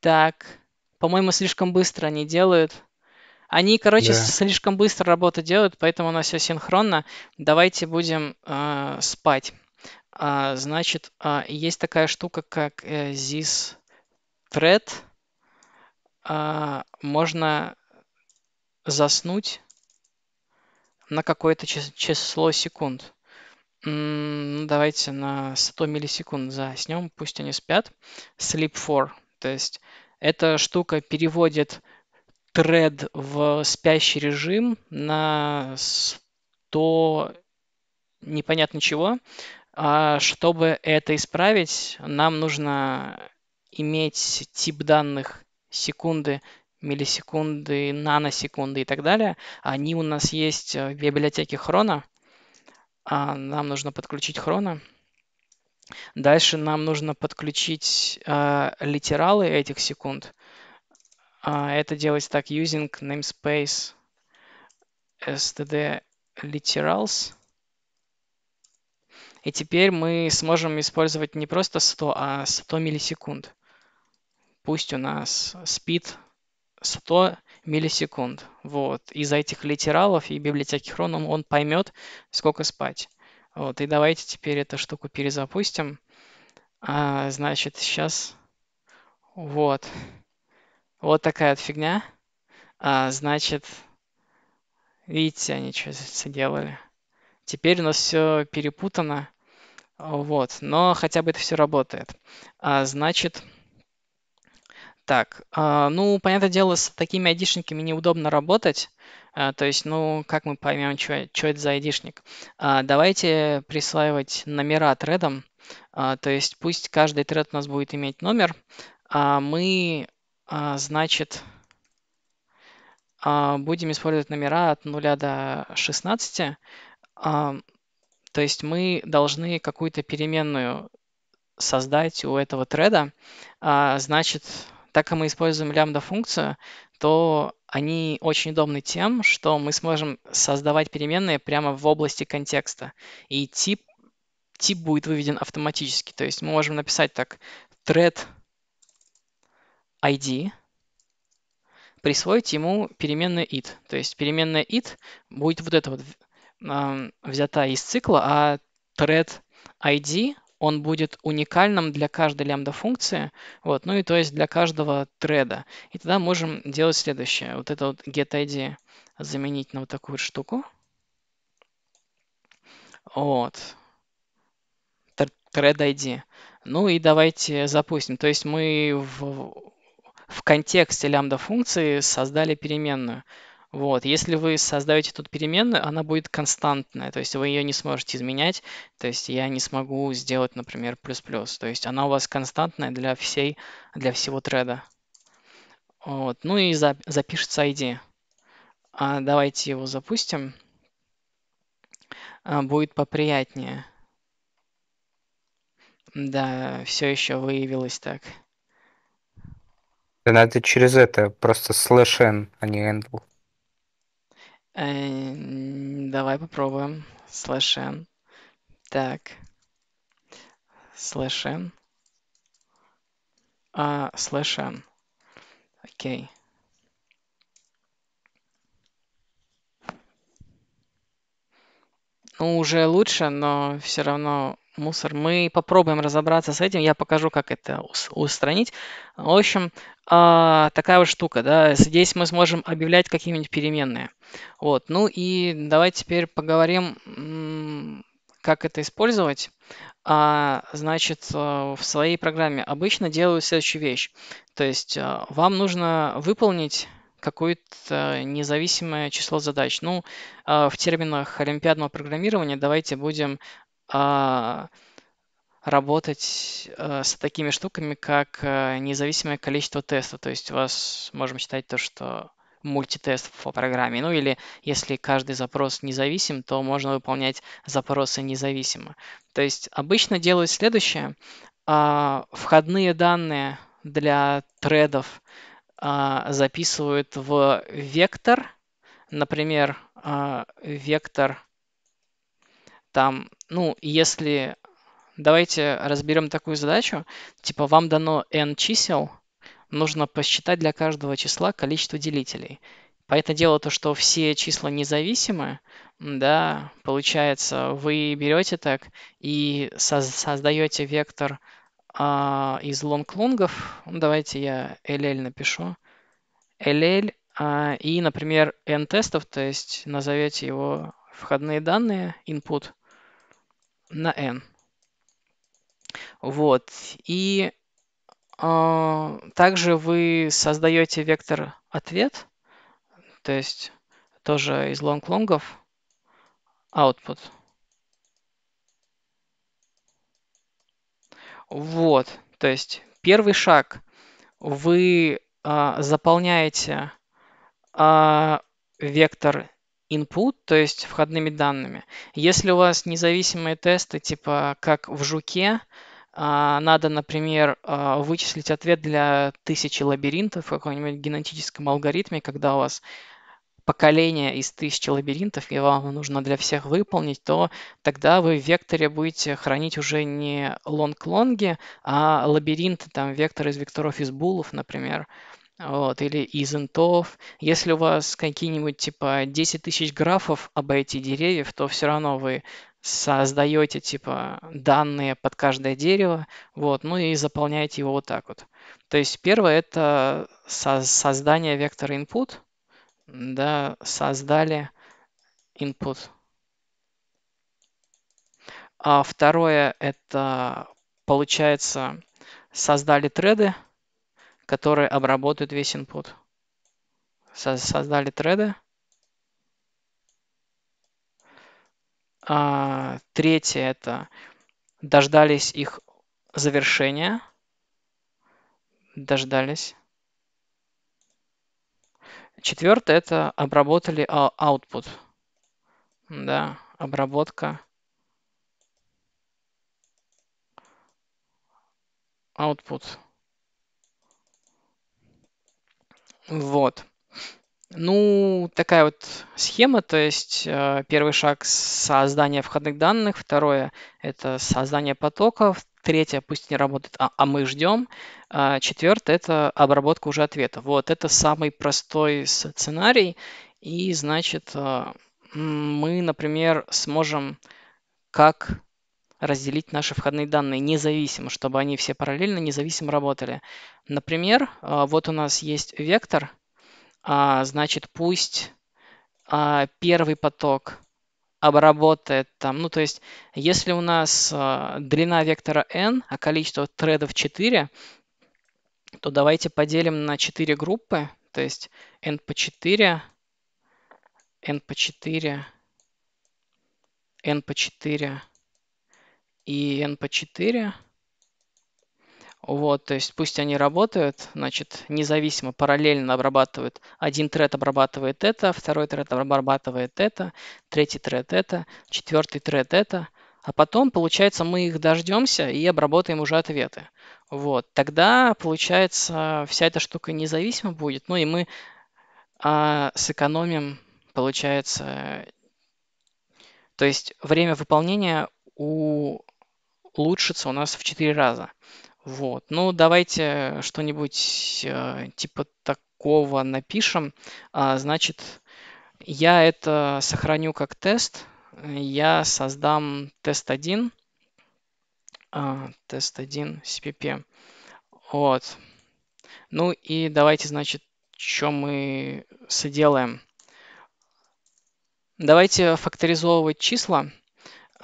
Так, по-моему, слишком быстро они делают. Они, короче, Да. слишком быстро работу делают, поэтому у нас все синхронно. Давайте будем э, спать. А, значит, а, есть такая штука, как э, this thread а, можно заснуть на какое-то число секунд. Давайте на 100 миллисекунд заснем, пусть они спят. Sleep for, То есть эта штука переводит тред в спящий режим на 100 непонятно чего. А чтобы это исправить, нам нужно иметь тип данных секунды, миллисекунды, наносекунды и так далее, они у нас есть э, в библиотеке хрона. А, нам нужно подключить хрона. Дальше нам нужно подключить э, литералы этих секунд. А, это делается так, using namespace std literals. И теперь мы сможем использовать не просто 100, а 100 миллисекунд пусть у нас спит 100 миллисекунд. Вот. из этих литералов и библиотеки хроном он поймет, сколько спать. Вот. И давайте теперь эту штуку перезапустим. А, значит, сейчас вот. Вот такая вот фигня. А, значит, видите, они что сделали. Теперь у нас все перепутано. Вот. Но хотя бы это все работает. А, значит, так, а, ну, понятное дело, с такими айдишниками неудобно работать. А, то есть, ну, как мы поймем, что это за айдишник? А, давайте присваивать номера тредам. То есть пусть каждый тред у нас будет иметь номер. Мы, значит, будем использовать номера от 0 до 16. То есть мы должны какую-то переменную создать у этого треда. Значит, так как мы используем лямбда-функцию, то они очень удобны тем, что мы сможем создавать переменные прямо в области контекста. И тип, тип будет выведен автоматически. То есть мы можем написать так thread id, присвоить ему переменную id, То есть переменная id будет вот эта вот эм, взята из цикла, а thread id он будет уникальным для каждой лямбда функции, вот, ну и то есть для каждого треда. И тогда можем делать следующее. Вот это вот get ID заменить на вот такую вот штуку. Вот. Thread ID. Ну и давайте запустим. То есть мы в, в контексте лямбда функции создали переменную. Вот. Если вы создаете тут переменную, она будет константная, то есть вы ее не сможете изменять, то есть я не смогу сделать, например, плюс-плюс, то есть она у вас константная для, всей, для всего треда. Вот. Ну и за, запишется ID. А давайте его запустим. А будет поприятнее. Да, все еще выявилось так. Надо через это просто слэш n, а не handle. Эм, давай попробуем. Слэш Так. Слэш А, слэш Окей. Ну, уже лучше, но все равно мусор. Мы попробуем разобраться с этим. Я покажу, как это устранить. В общем, а, такая вот штука. Да? Здесь мы сможем объявлять какие-нибудь переменные. Вот. Ну и давайте теперь поговорим, как это использовать. А, значит, э, в своей программе обычно делаю следующую вещь. То есть э, вам нужно выполнить какое-то независимое число задач. Ну, э, в терминах олимпиадного программирования давайте будем а, работать э, с такими штуками, как э, независимое количество тестов. То есть у вас можем считать то, что мультитест по программе. Ну или если каждый запрос независим, то можно выполнять запросы независимо. То есть обычно делают следующее. А, входные данные для тредов а, записывают в вектор. Например, вектор там, ну, если... Давайте разберем такую задачу. Типа вам дано n чисел, нужно посчитать для каждого числа количество делителей. Понятное дело, то, что все числа независимы, да, получается, вы берете так и соз- создаете вектор а, из лонг-лонгов. Ну, давайте я LL напишу. LL а, и, например, n-тестов, то есть назовете его входные данные, input, на n. Вот. И э, также вы создаете вектор ответ, то есть тоже из long longов output. Вот, то есть первый шаг. Вы э, заполняете э, вектор input, то есть входными данными. Если у вас независимые тесты, типа как в жуке, а, надо, например, а, вычислить ответ для тысячи лабиринтов в каком-нибудь генетическом алгоритме, когда у вас поколение из тысячи лабиринтов, и вам нужно для всех выполнить, то тогда вы в векторе будете хранить уже не лонг-лонги, а лабиринты, там, вектор из векторов из булов, например вот, или из интов. Если у вас какие-нибудь типа 10 тысяч графов обойти деревьев, то все равно вы создаете типа данные под каждое дерево, вот, ну и заполняете его вот так вот. То есть первое это создание вектора input, да, создали input. А второе это получается создали треды, которые обработают весь input. Создали треды. А, третье это дождались их завершения. Дождались. Четвертое это обработали а, output. Да, обработка. Output. Вот. Ну, такая вот схема, то есть э, первый шаг– создание входных данных, второе – это создание потоков, третье – пусть не работает, а, а мы ждем, э, четвертое – это обработка уже ответа. Вот это самый простой сценарий, и, значит, э, мы, например, сможем как разделить наши входные данные независимо, чтобы они все параллельно, независимо работали. Например, а, вот у нас есть вектор, а, значит, пусть а, первый поток обработает там, ну то есть если у нас длина вектора n, а количество тредов 4, то давайте поделим на 4 группы, то есть n по 4, n по 4, n по 4, и NP4. Вот, то есть пусть они работают, значит, независимо, параллельно обрабатывают. Один тред обрабатывает это, второй тред обрабатывает это, третий тред это, четвертый тред это. А потом, получается, мы их дождемся и обработаем уже ответы. Вот, тогда, получается, вся эта штука независимо будет. Ну и мы а, сэкономим, получается, то есть время выполнения у улучшится у нас в 4 раза. Вот. Ну, давайте что-нибудь э, типа такого напишем. А, значит, я это сохраню как тест. Я создам тест 1. А, тест 1 CPP. Вот. Ну и давайте, значит, что мы соделаем. Давайте факторизовывать числа.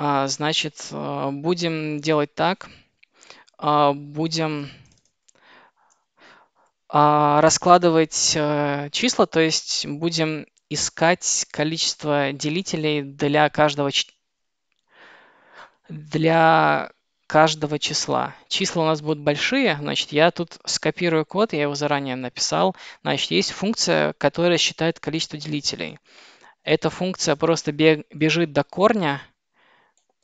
А, значит, а, будем делать так. А, будем раскладывать э, числа, то есть будем искать количество делителей для каждого, для каждого числа. Числа у нас будут большие, значит, я тут скопирую код, я его заранее написал. Значит, есть функция, которая считает количество делителей. Эта функция просто бежит до корня,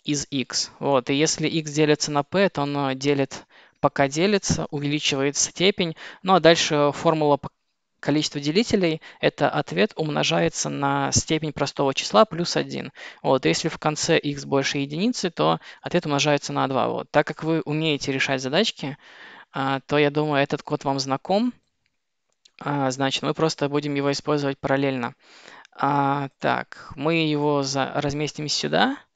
из x. Вот. И если x делится на p, то он делит, пока делится, увеличивает степень. Ну а дальше формула количества делителей – это ответ умножается на степень простого числа плюс 1. Вот, если в конце x больше единицы, то ответ умножается на 2. Вот. Так как вы умеете решать задачки, а, то, я думаю, этот код вам знаком. А, значит, мы просто будем его использовать параллельно. А, так, мы его разместим сюда –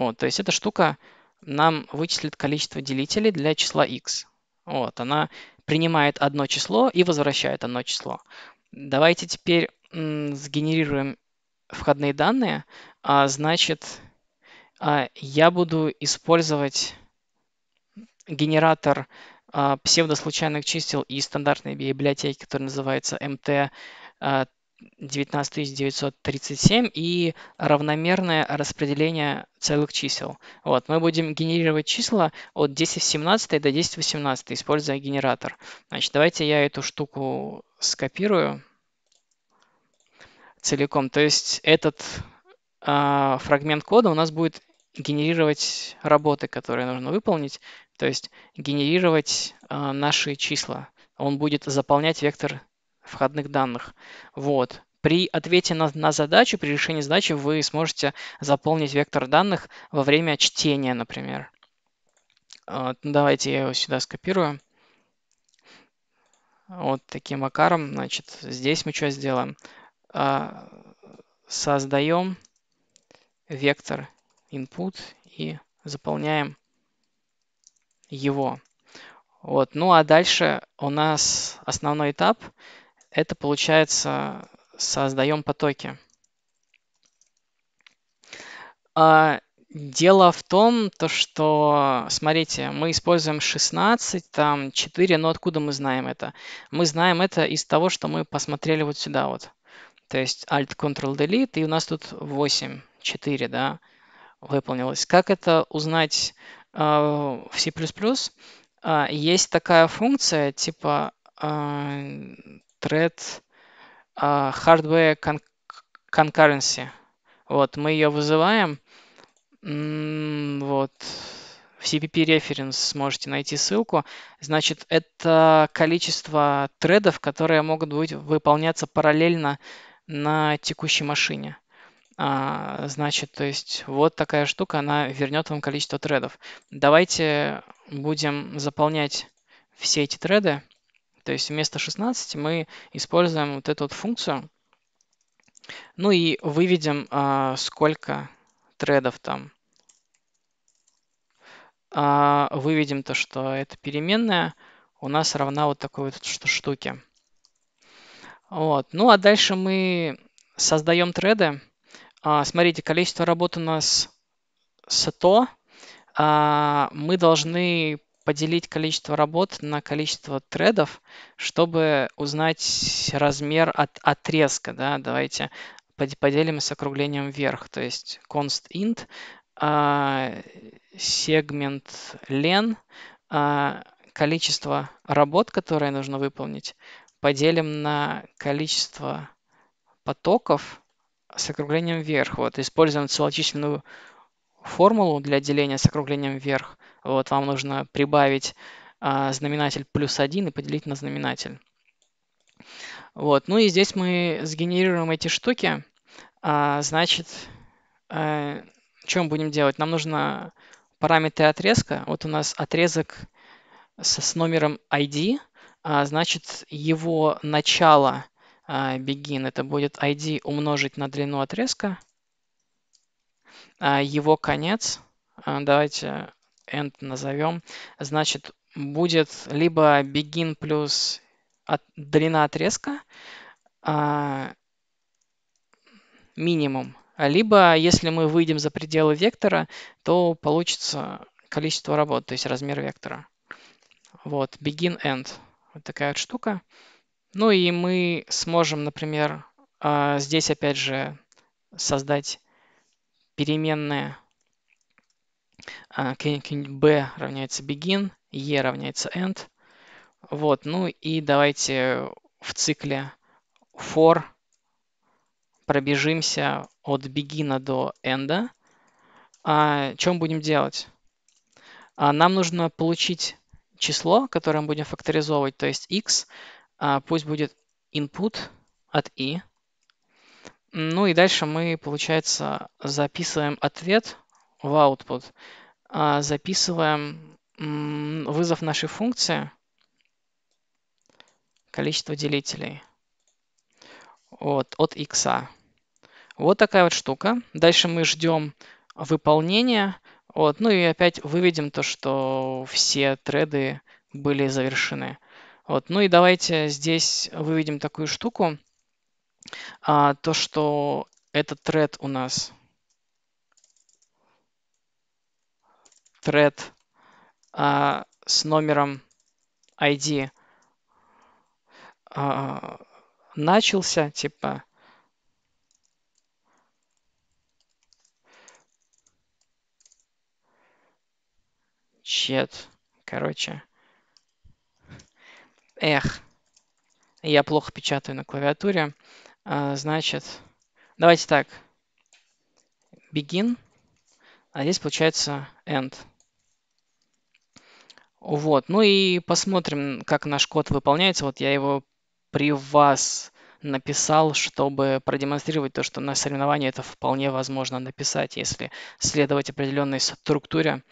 вот, то есть эта штука нам вычислит количество делителей для числа x. Вот, она принимает одно число и возвращает одно число. Давайте теперь сгенерируем входные данные. А, значит, а, я буду использовать генератор а, псевдослучайных чисел и стандартной библиотеки, которая называется mt 19937 и равномерное распределение целых чисел. Вот, мы будем генерировать числа от 1017 до 1018, используя генератор. Значит, давайте я эту штуку скопирую целиком. То есть этот э, фрагмент кода у нас будет генерировать работы, которые нужно выполнить, то есть генерировать э, наши числа. Он будет заполнять вектор входных данных. Вот. При ответе на, на задачу, при решении задачи вы сможете заполнить вектор данных во время чтения, например. Ну, давайте я его сюда скопирую. Вот таким макаром. Значит, здесь мы что сделаем? А, создаем вектор input и заполняем его. Вот. Ну а дальше у нас основной этап – это получается создаем потоки. А, дело в том, то, что, смотрите, мы используем 16, там 4, но откуда мы знаем это? Мы знаем это из того, что мы посмотрели вот сюда вот. То есть Alt, Ctrl, Delete, и у нас тут 8, 4, да, выполнилось. Как это узнать э, в C++? Э, есть такая функция, типа а, thread а, hardware concurrency. Вот, мы ее вызываем. Вот, в CPP Reference сможете найти ссылку. Значит, это количество тредов, которые могут быть выполняться параллельно на текущей машине. А, значит, то есть вот такая штука, она вернет вам количество тредов. Давайте будем заполнять все эти треды. То есть вместо 16 мы используем вот эту вот функцию. Ну и выведем, а, сколько тредов там. А, выведем то, что эта переменная у нас равна вот такой вот штуке. Вот. Ну а дальше мы создаем треды. А, смотрите, количество работ у нас 100. Мы должны поделить количество работ на количество тредов, чтобы узнать размер от, отрезка. Да? Давайте поделим с округлением вверх. То есть const int, а, сегмент len, а, количество работ, которые нужно выполнить, поделим на количество потоков с округлением вверх. Вот, используем целочисленную формулу для деления с округлением вверх, вот вам нужно прибавить а, знаменатель плюс 1 и поделить на знаменатель. Вот, ну и здесь мы сгенерируем эти штуки. А, значит, а, чем будем делать? Нам нужно параметры отрезка. Вот у нас отрезок с, с номером ID, а, значит, его начало а, begin, это будет ID умножить на длину отрезка – а, его конец, а, давайте end назовем, значит, будет либо begin плюс от, длина отрезка, а, минимум, либо если мы выйдем за пределы вектора, то получится количество работ, то есть размер вектора. Вот, begin end. Вот такая вот штука. Ну и мы сможем, например, здесь опять же создать переменная b а, равняется begin, e равняется end. Вот, ну и давайте в цикле for пробежимся от begin до end. А, чем будем делать? А, нам нужно получить число, которое мы будем факторизовывать, то есть x, а, пусть будет input от i, ну и дальше мы, получается, записываем ответ в output, а, записываем вызов нашей функции количество делителей вот, от x. Вот такая вот штука. Дальше мы ждем выполнения. Вот, ну и опять выведем то, что все треды были завершены. Вот, ну и давайте здесь выведем такую штуку – а, то, что этот thread у нас thread а, с номером ID а, начался, типа чет, короче. Эх, я плохо печатаю на клавиатуре. А, значит, давайте так. Begin. А здесь получается end. Вот. Ну и посмотрим, как наш код выполняется. Вот я его при вас написал, чтобы продемонстрировать то, что на соревновании это вполне возможно написать, если следовать определенной структуре.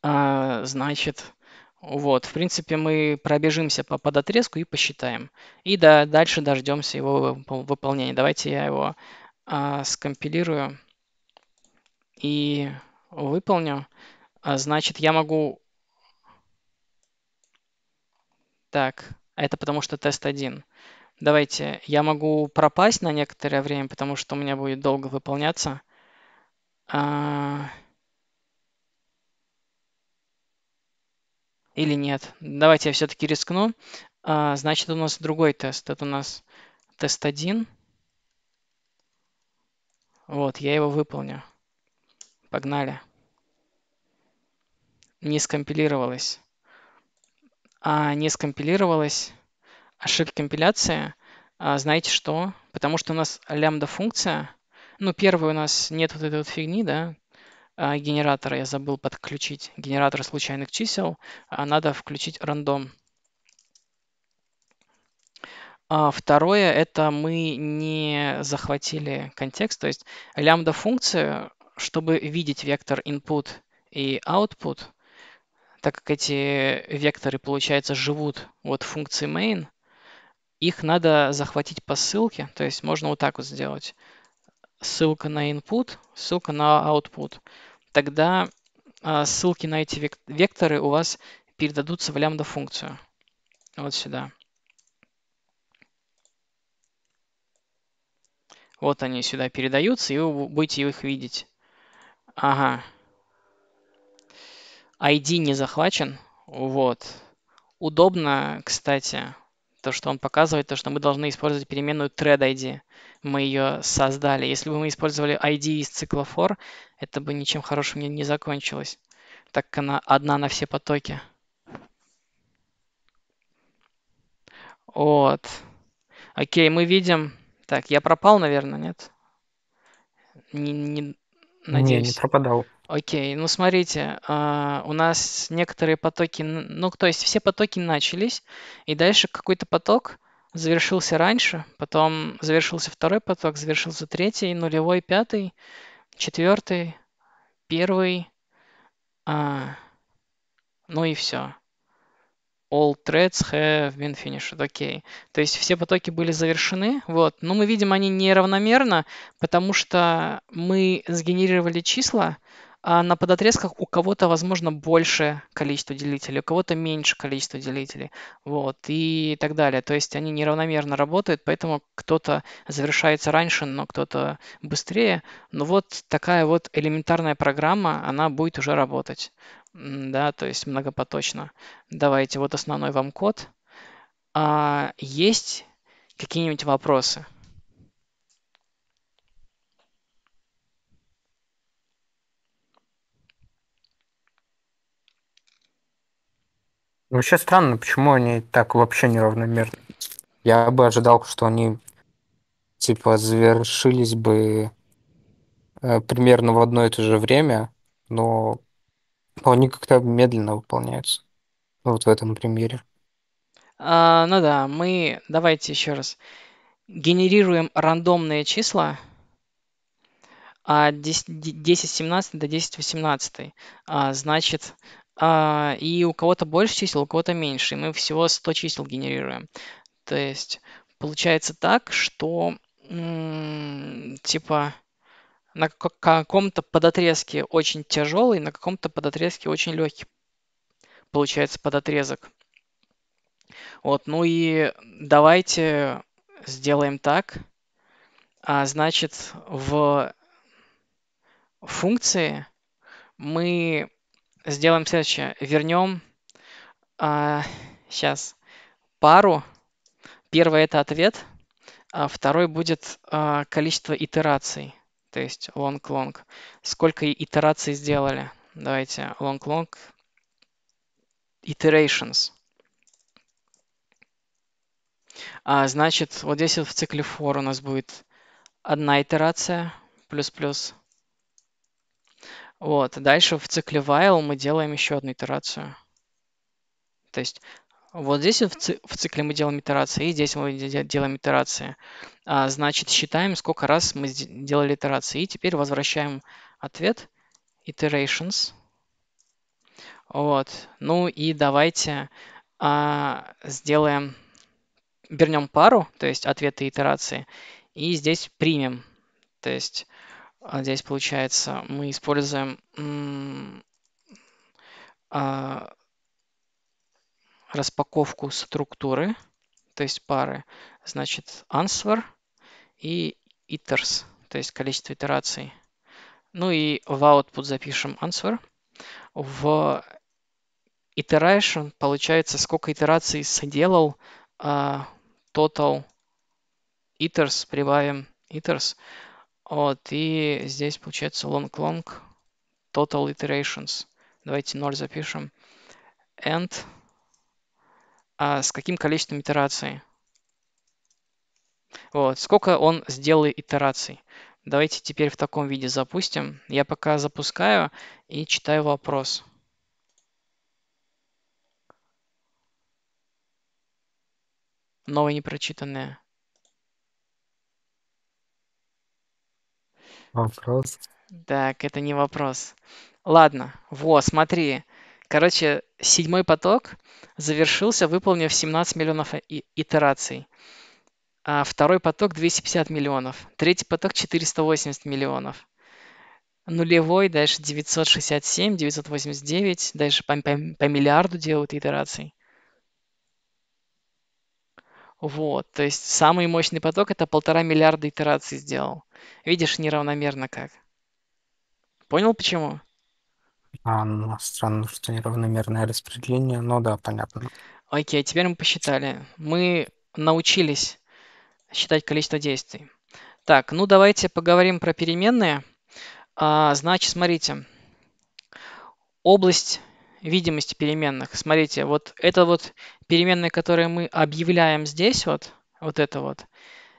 А, значит, вот, в принципе, мы пробежимся по подотрезку и посчитаем. И да, дальше дождемся его выполнения. Давайте я его а, скомпилирую и выполню. А, значит, я могу... Так, а это потому что тест 1. Давайте, я могу пропасть на некоторое время, потому что у меня будет долго выполняться. А... или нет. Давайте я все-таки рискну. А, значит, у нас другой тест. Это у нас тест 1. Вот, я его выполню. Погнали. Не скомпилировалось. А не скомпилировалось. Ошибка компиляции. А, знаете что? Потому что у нас лямбда-функция. Ну, первый у нас нет вот этой вот фигни, да, а, генератора я забыл подключить, генератор случайных чисел, а, надо включить рандом. А, второе – это мы не захватили контекст, то есть лямбда функция чтобы видеть вектор input и output, так как эти векторы, получается, живут вот функции main, их надо захватить по ссылке, то есть можно вот так вот сделать. Ссылка на input, ссылка на output тогда а, ссылки на эти векторы у вас передадутся в лямбда-функцию. Вот сюда. Вот они сюда передаются, и вы будете их видеть. Ага. ID не захвачен. Вот. Удобно, кстати, то, что он показывает, то, что мы должны использовать переменную thread ID. Мы ее создали. Если бы мы использовали ID из цикла for, это бы ничем хорошим не закончилось, так как она одна на все потоки. Вот. Окей, мы видим... Так, я пропал, наверное, нет? Не, не... Надеюсь. Не, не пропадал. Окей, ну смотрите, а, у нас некоторые потоки, ну то есть все потоки начались, и дальше какой-то поток завершился раньше, потом завершился второй поток, завершился третий, нулевой, пятый, четвертый, первый, а, ну и все. All threads have been finished. Окей. Okay. То есть все потоки были завершены. Вот. Но мы видим, они неравномерно, потому что мы сгенерировали числа, а на подотрезках у кого-то, возможно, больше количество делителей, у кого-то меньше количество делителей, вот, и так далее. То есть они неравномерно работают, поэтому кто-то завершается раньше, но кто-то быстрее. Но вот такая вот элементарная программа, она будет уже работать, да, то есть многопоточно. Давайте, вот основной вам код. А есть какие-нибудь вопросы? Вообще странно, почему они так вообще неравномерны. Я бы ожидал, что они типа завершились бы э, примерно в одно и то же время, но, но они как-то медленно выполняются. Ну, вот в этом примере. А, ну да, мы давайте еще раз генерируем рандомные числа от 10, 10 17 до 10 18. А, значит, а, и у кого-то больше чисел, у кого-то меньше. И мы всего 100 чисел генерируем. То есть получается так, что типа на каком-то подотрезке очень тяжелый, на каком-то подотрезке очень легкий получается подотрезок. Вот, ну и давайте сделаем так. А, значит, в функции мы сделаем следующее. Вернем а, сейчас пару. Первый это ответ, а второй будет а, количество итераций. То есть long-long. Сколько итераций сделали? Давайте long-long iterations. А, значит, вот здесь вот в цикле for у нас будет одна итерация плюс-плюс вот. Дальше в цикле while мы делаем еще одну итерацию. То есть вот здесь в, цикле мы делаем итерации, и здесь мы делаем итерации. А, значит, считаем, сколько раз мы делали итерации. И теперь возвращаем ответ iterations. Вот. Ну и давайте а, сделаем, вернем пару, то есть ответы итерации, и здесь примем. То есть а здесь получается, мы используем а, распаковку структуры, то есть пары, значит, answer и iters, то есть количество итераций. Ну и в output запишем answer. В iteration получается, сколько итераций соделал а, total iters, прибавим iters – вот, и здесь получается long long total iterations. Давайте 0 запишем. And а с каким количеством итераций? Вот, сколько он сделал итераций. Давайте теперь в таком виде запустим. Я пока запускаю и читаю вопрос. Новые непрочитанные. Вопрос. Так, это не вопрос. Ладно, во, смотри. Короче, седьмой поток завершился, выполнив 17 миллионов и- итераций. А второй поток 250 миллионов. Третий поток 480 миллионов. Нулевой, дальше 967, 989, дальше по, по, по миллиарду делают итераций. Вот, то есть самый мощный поток это полтора миллиарда итераций сделал. Видишь, неравномерно как. Понял почему? А, ну, странно, что неравномерное распределение, но да, понятно. Окей, теперь мы посчитали. Мы научились считать количество действий. Так, ну давайте поговорим про переменные. А, значит, смотрите, область видимости переменных. Смотрите, вот это вот переменная, которую мы объявляем здесь, вот, вот это вот,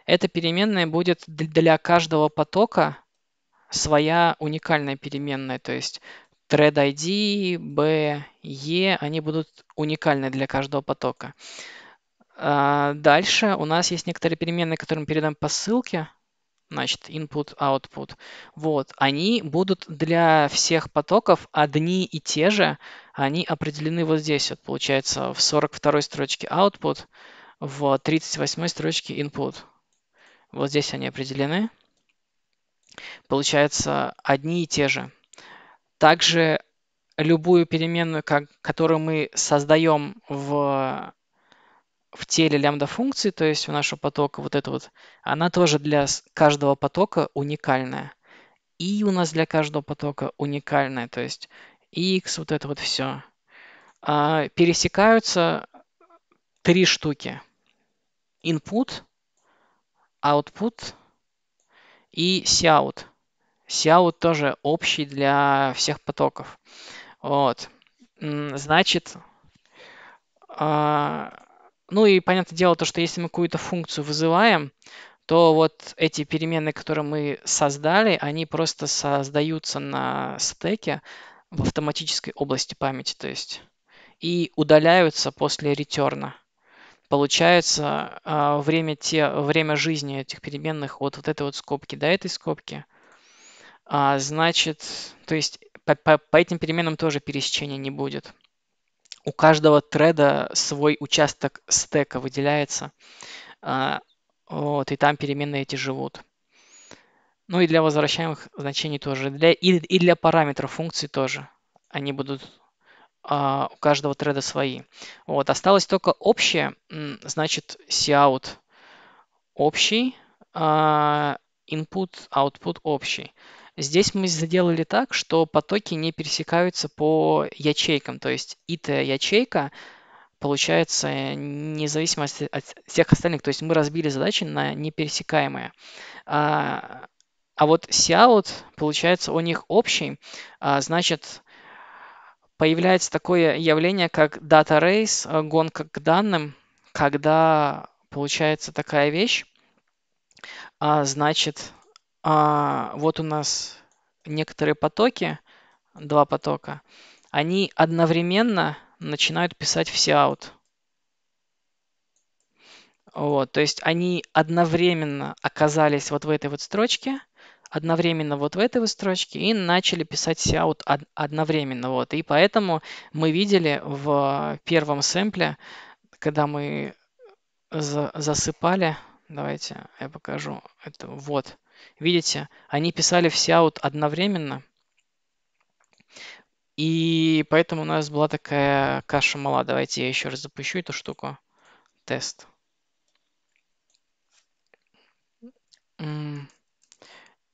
эта переменная будет для каждого потока своя уникальная переменная, то есть thread ID, B, E, они будут уникальны для каждого потока. А, дальше у нас есть некоторые переменные, которые мы передаем по ссылке, значит, input, output. Вот, они будут для всех потоков одни и те же, они определены вот здесь. Вот получается в 42 строчке output, в 38 строчке input. Вот здесь они определены. Получается одни и те же. Также любую переменную, как, которую мы создаем в, в теле лямбда функции, то есть у нашего потока, вот эта вот, она тоже для каждого потока уникальная. И у нас для каждого потока уникальная, то есть X, вот это вот все, а, пересекаются три штуки. Input, output и cout. Cout тоже общий для всех потоков. Вот. Значит, а, ну и понятное дело то, что если мы какую-то функцию вызываем, то вот эти переменные, которые мы создали, они просто создаются на стеке, в автоматической области памяти, то есть, и удаляются после ретерна. Получается а, время, те, время жизни этих переменных от вот этой вот скобки до этой скобки. А, значит, то есть по, по, по этим переменам тоже пересечения не будет. У каждого треда свой участок стека выделяется. А, вот, и там переменные эти живут. Ну и для возвращаемых значений тоже, для, и, и для параметров функций тоже. Они будут а, у каждого треда свои. Вот, осталось только общее, значит, cout общий, а, input, output общий. Здесь мы заделали так, что потоки не пересекаются по ячейкам, то есть итая ячейка получается независимо от, от всех остальных. То есть мы разбили задачи на непересекаемые. А, а вот see получается, у них общий. А, значит, появляется такое явление, как data race, а, гонка к данным, когда получается такая вещь. А, значит, вот у нас некоторые потоки, два потока, они одновременно начинают писать все out. Вот, то есть они одновременно оказались вот в этой вот строчке, одновременно вот в этой вот строчке и начали писать out одновременно. Вот. И поэтому мы видели в первом сэмпле, когда мы за засыпали, давайте я покажу, это вот, видите, они писали все out одновременно, и поэтому у нас была такая каша мала. Давайте я еще раз запущу эту штуку. Тест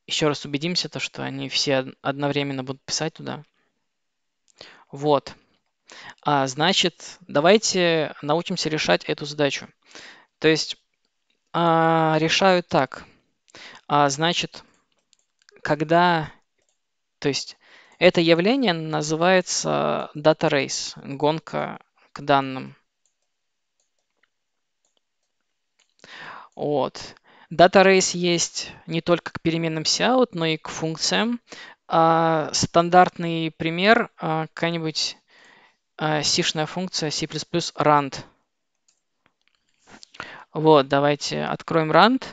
еще раз убедимся, то, что они все одновременно будут писать туда. Вот. А, значит, давайте научимся решать эту задачу. То есть а, решаю так. А, значит, когда... То есть это явление называется data race, гонка к данным. Вот. Data Race есть не только к переменным cout, но и к функциям. А стандартный пример а, какая-нибудь а, C-шная функция C++ rand. Вот, давайте откроем rand.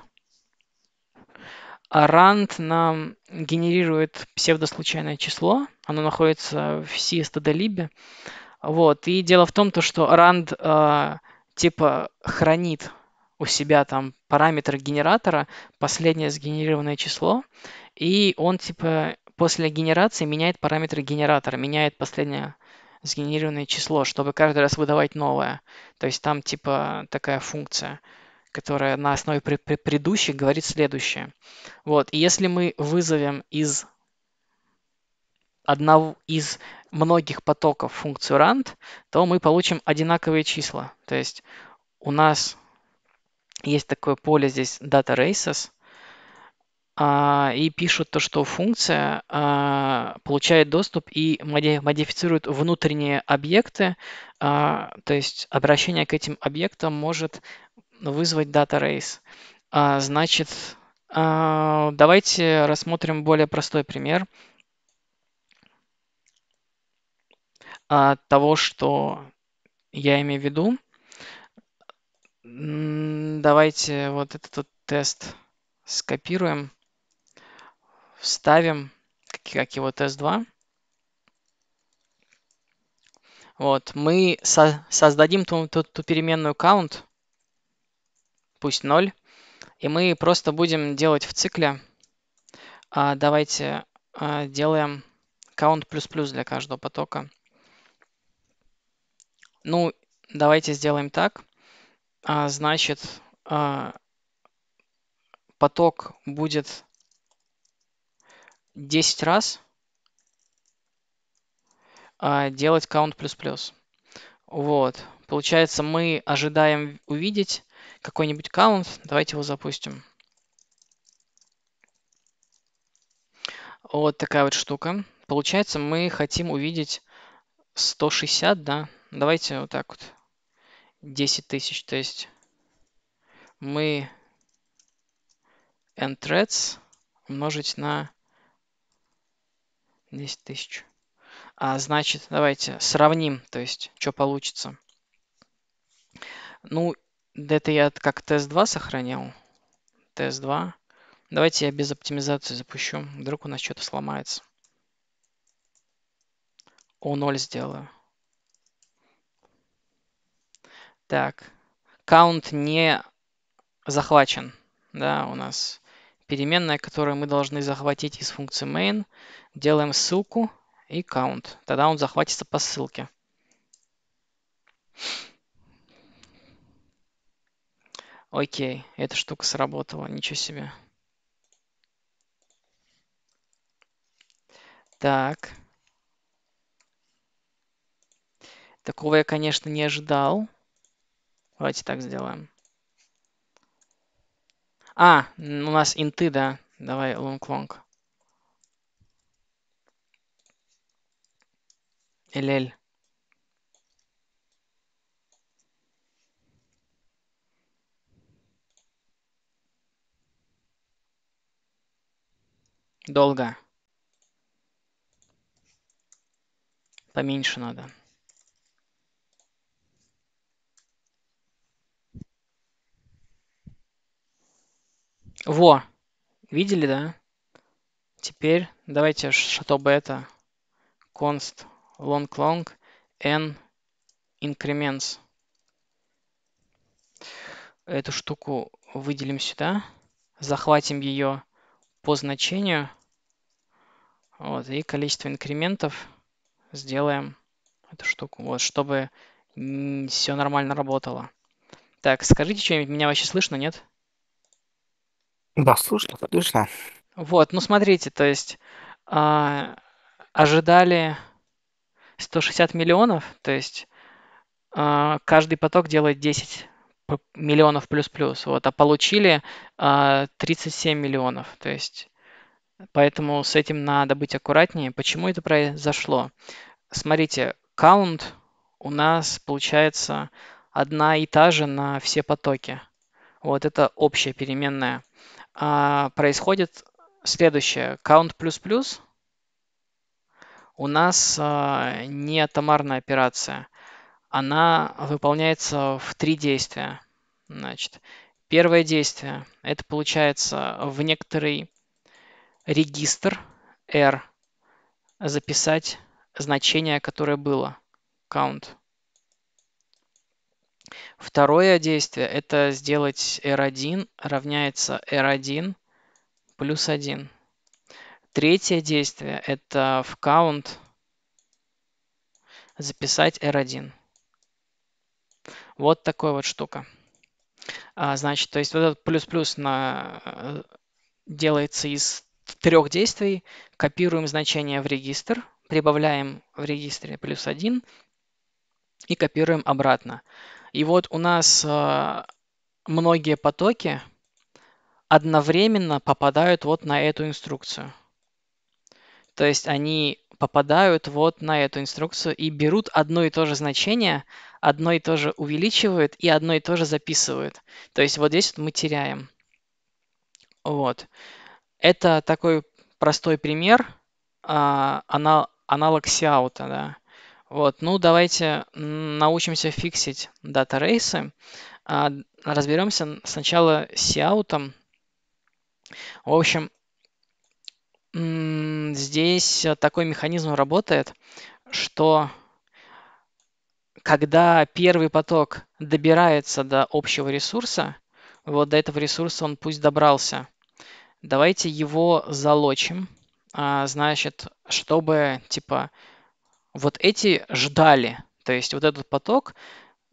А rand нам генерирует псевдослучайное число. Оно находится в C-стадолибе. Вот, и дело в том, то, что rand а, типа хранит у себя там параметр генератора, последнее сгенерированное число, и он типа после генерации меняет параметры генератора, меняет последнее сгенерированное число, чтобы каждый раз выдавать новое. То есть там типа такая функция, которая на основе предыдущих говорит следующее. Вот, и если мы вызовем из одного из многих потоков функцию rand, то мы получим одинаковые числа. То есть у нас есть такое поле здесь Data Races, а, и пишут то, что функция а, получает доступ и модифицирует внутренние объекты, а, то есть обращение к этим объектам может вызвать data race. Значит, давайте рассмотрим более простой пример того, что я имею в виду. Давайте вот этот вот тест скопируем, вставим, как как его тест 2. Вот, мы со- создадим ту, ту- ту переменную count, пусть 0, и мы просто будем делать в цикле. а, давайте а, делаем count плюс-плюс для каждого потока. Ну, давайте сделаем так а, значит, а, поток будет 10 раз а, делать count плюс-плюс. Вот. Получается, мы ожидаем увидеть какой-нибудь count. Давайте его запустим. Вот такая вот штука. Получается, мы хотим увидеть 160, да? Давайте вот так вот 10 тысяч. То есть мы n threads умножить на 10 тысяч. А значит, давайте сравним, то есть, что получится. Ну, это я как тест 2 сохранял. Тест 2. Давайте я без оптимизации запущу. Вдруг у нас что-то сломается. О0 сделаю. Так, count не захвачен. Да, у нас переменная, которую мы должны захватить из функции main. Делаем ссылку и count. Тогда он захватится по ссылке. Окей, эта штука сработала, ничего себе. Так. Такого я, конечно, не ожидал. Давайте так сделаем. А, у нас инты, да. Давай лонг-лонг. LL. Долго. Поменьше надо. Во! Видели, да? Теперь давайте, чтобы это const long long n increments. Эту штуку выделим сюда, захватим ее по значению. Вот, и количество инкрементов сделаем эту штуку, вот, чтобы все нормально работало. Так, скажите что-нибудь, меня вообще слышно, нет? Нет. Да, слушай, слышно. Вот, ну смотрите, то есть а, ожидали 160 миллионов, то есть а, каждый поток делает 10 миллионов плюс-плюс, вот, а получили а, 37 миллионов, то есть поэтому с этим надо быть аккуратнее. Почему это произошло? Смотрите, каунт у нас получается одна и та же на все потоки. Вот это общая переменная. А, происходит следующее. Count++ у нас а, не атомарная операция. Она выполняется в три действия. Значит, первое действие – это получается в некоторый регистр R записать значение, которое было, count – Второе действие это сделать R1 равняется R1 плюс 1. Третье действие это в count записать R1. Вот такая вот штука. А, значит, то есть вот этот плюс-плюс на... Э, делается из трех действий. Копируем значение в регистр, прибавляем в регистре плюс 1 и копируем обратно. И вот у нас а, многие потоки одновременно попадают вот на эту инструкцию. То есть они попадают вот на эту инструкцию и берут одно и то же значение, одно и то же увеличивают и одно и то же записывают. То есть вот здесь вот мы теряем. Вот. Это такой простой пример, а, аналог сиаута, да. Вот, ну давайте научимся фиксить дата-рейсы. А, разберемся сначала с out. В общем, здесь такой механизм работает, что когда первый поток добирается до общего ресурса, вот до этого ресурса он пусть добрался, давайте его залочим. А, значит, чтобы типа вот эти ждали, то есть вот этот поток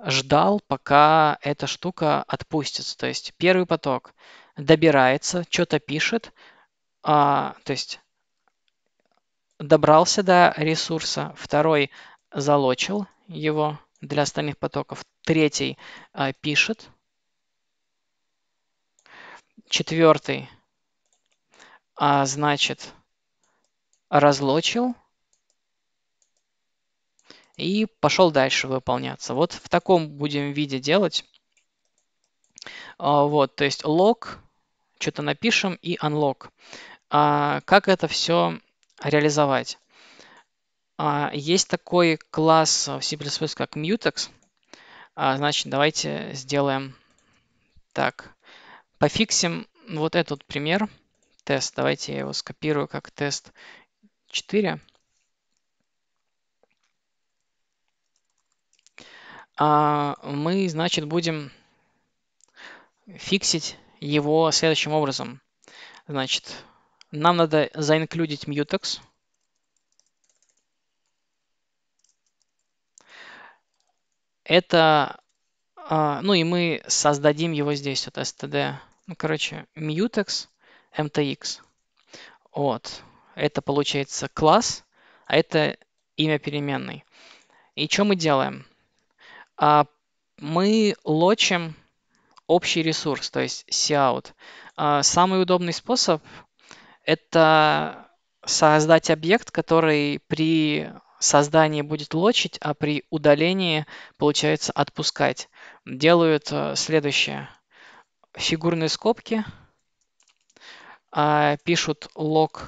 ждал, пока эта штука отпустится. То есть первый поток добирается, что-то пишет, а, то есть добрался до ресурса, второй залочил его для остальных потоков, третий а, пишет, четвертый, а, значит, разлочил – и пошел дальше выполняться. Вот в таком будем виде делать. А, вот, то есть лог что-то напишем и unlock. А, как это все реализовать? А, есть такой класс в C++, как mutex. Значит, давайте сделаем так. Пофиксим вот этот пример. Тест. Давайте я его скопирую как тест 4. А, мы, значит, будем фиксить его следующим образом. Значит, нам надо заинклюдить mutex. Это, а, ну и мы создадим его здесь, вот std, ну, короче, mutex, mtx. Вот, это получается класс, а это имя переменной. И что мы делаем? А мы лочим общий ресурс, то есть Seout. А самый удобный способ – это создать объект, который при создании будет лочить, а при удалении, получается, отпускать. Делают э, следующее. Фигурные скобки, а, пишут log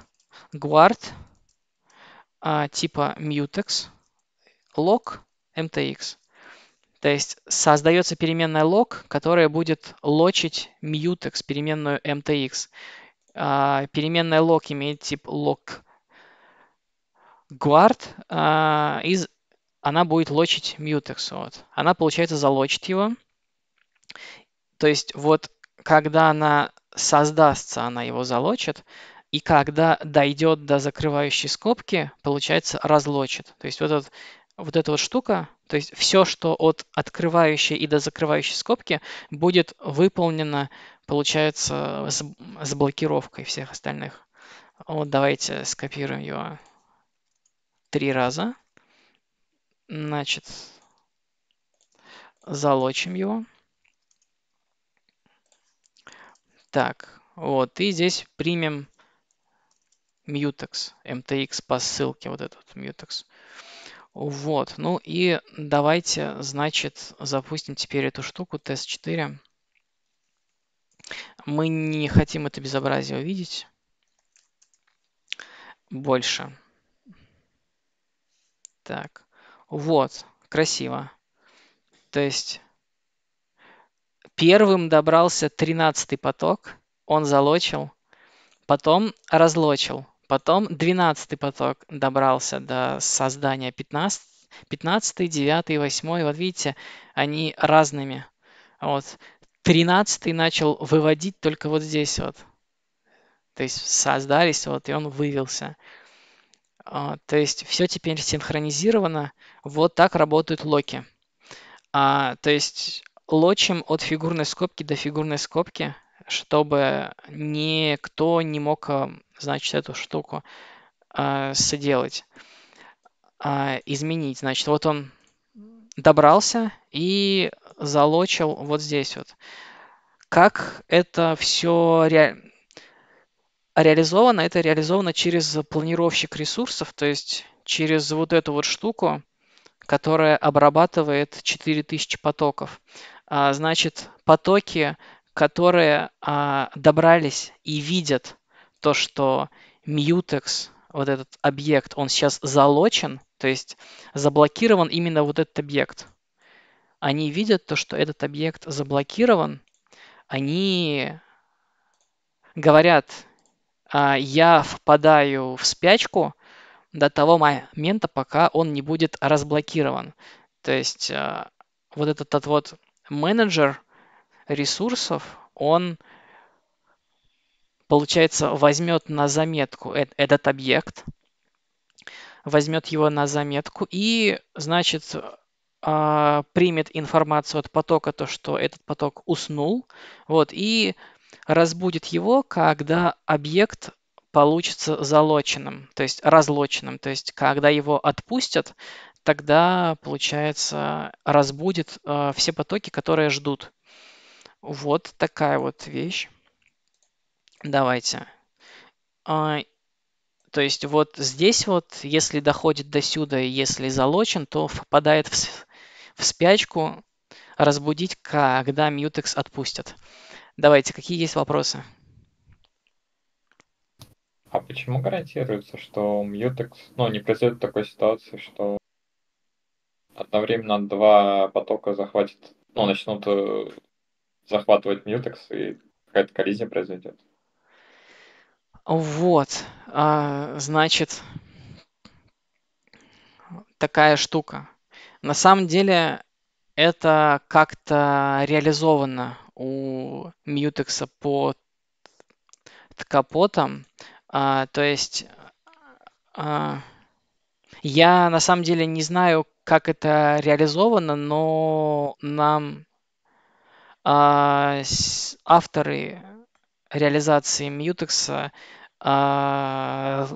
guard а, типа mutex, log mtx. То есть создается переменная log, которая будет лочить mutex, переменную mtx. А, переменная log имеет тип log guard. А, Из, она будет лочить mutex. Вот. Она, получается, залочит его. То есть вот когда она создастся, она его залочит. И когда дойдет до закрывающей скобки, получается, разлочит. То есть вот этот вот эта вот штука, то есть все, что от открывающей и до закрывающей скобки, будет выполнено, получается, с, с блокировкой всех остальных. Вот давайте скопируем ее три раза. Значит, залочим его. Так, вот, и здесь примем mutex, mtx по ссылке, вот этот mutex. Вот, ну и давайте, значит, запустим теперь эту штуку, тест 4. Мы не хотим это безобразие увидеть больше. Так, вот, красиво. То есть первым добрался 13 поток, он залочил, потом разлочил. Потом 12 поток добрался до создания 15, 15, 9, 8. Вот видите, они разными. Вот. 13 начал выводить только вот здесь вот. То есть создались, вот, и он вывелся. А, то есть все теперь синхронизировано. Вот так работают локи. А, то есть лочим от фигурной скобки до фигурной скобки, чтобы никто не мог а, значит, эту штуку э, соделать, э, изменить. Значит, вот он добрался и залочил вот здесь вот. Как это все реально? реализовано, это реализовано через планировщик ресурсов, то есть через вот эту вот штуку, которая обрабатывает 4000 потоков. А, значит, потоки, которые а, добрались и видят то, что Mutex, вот этот объект, он сейчас залочен, то есть заблокирован именно вот этот объект. Они видят то, что этот объект заблокирован, они говорят, «А, я впадаю в спячку до того момента, пока он не будет разблокирован. То есть а, вот этот, этот вот менеджер ресурсов, он получается, возьмет на заметку э, этот объект, возьмет его на заметку и, значит, а, примет информацию от потока, то, что этот поток уснул, вот, и разбудит его, когда объект получится залоченным, то есть разлоченным, то есть когда его отпустят, тогда, получается, разбудит а, все потоки, которые ждут. Вот такая вот вещь. Давайте. А, то есть вот здесь вот, если доходит до сюда, если залочен, то впадает в, спячку разбудить, когда Mutex отпустят. Давайте, какие есть вопросы? А почему гарантируется, что Mutex, ну, не произойдет такой ситуации, что одновременно два потока захватят, ну, начнут э, захватывать Mutex и какая-то коллизия произойдет? Вот, а, значит, такая штука. На самом деле это как-то реализовано у Mutex по капотом. А, то есть а, я на самом деле не знаю, как это реализовано, но нам а, с, авторы реализации Мьютекса а,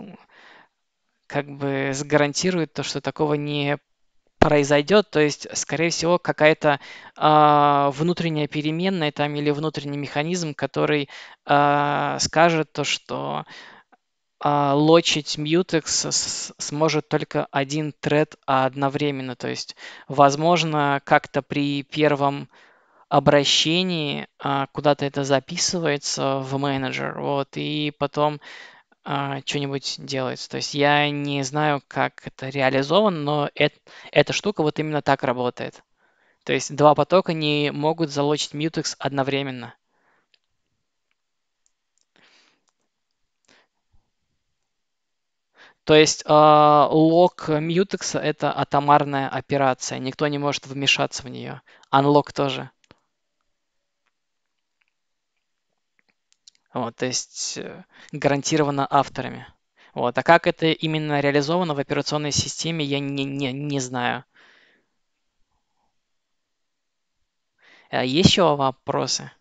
как бы гарантирует то, что такого не произойдет, то есть, скорее всего, какая-то э, внутренняя переменная там или внутренний механизм, который э, скажет то, что э, лочить Mutex сможет только один тред одновременно, то есть, возможно, как-то при первом обращении а, куда-то это записывается в менеджер, вот, и потом а, что-нибудь делается. То есть я не знаю, как это реализовано, но это, эта штука вот именно так работает. То есть два потока не могут залочить Mutex одновременно. То есть э, лог Mutex – это атомарная операция, никто не может вмешаться в нее. Unlock тоже. Вот, то есть э, гарантированно авторами. Вот. А как это именно реализовано в операционной системе, я не, не, не знаю. А Еще вопросы?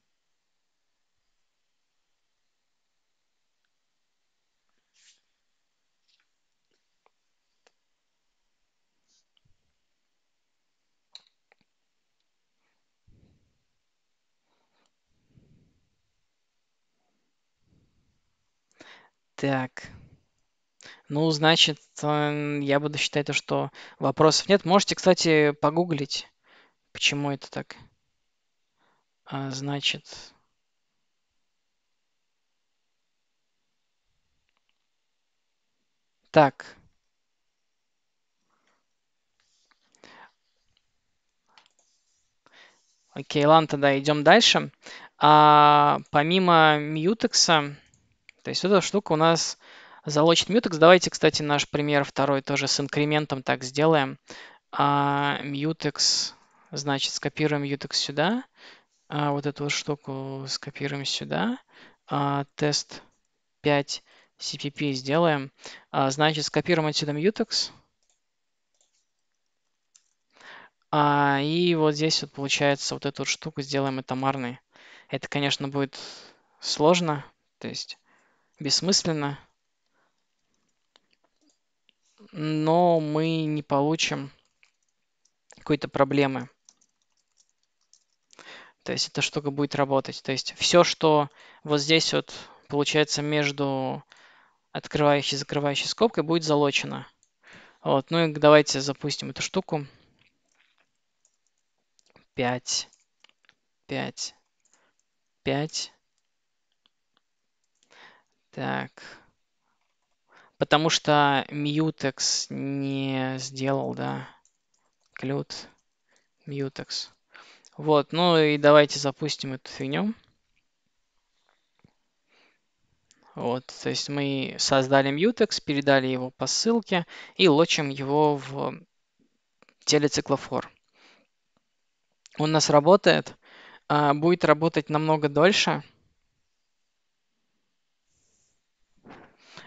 Так. Ну, значит, э, я буду считать то, что вопросов нет. Можете, кстати, погуглить, почему это так. А, значит, так. Окей, ладно, тогда идем дальше. А, помимо Mutex, то есть эта штука у нас залочит mutex. Давайте, кстати, наш пример второй тоже с инкрементом так сделаем. А, mutex, значит, скопируем mutex сюда. А, вот эту вот штуку скопируем сюда. А, тест 5 cpp сделаем. А, значит, скопируем отсюда mutex. А, и вот здесь вот получается вот эту вот штуку сделаем атомарной. Это, конечно, будет сложно. То есть бессмысленно, но мы не получим какой-то проблемы. То есть эта штука будет работать. То есть все, что вот здесь вот получается между открывающей и закрывающей скобкой, будет залочено. Вот, ну и давайте запустим эту штуку. 5, 5, 5. Так. Потому что Mutex не сделал, да. Клют. Mutex. Вот, ну и давайте запустим эту фигню. Вот, то есть мы создали Mutex, передали его по ссылке и лочим его в телециклофор. Он у нас работает, а, будет работать намного дольше,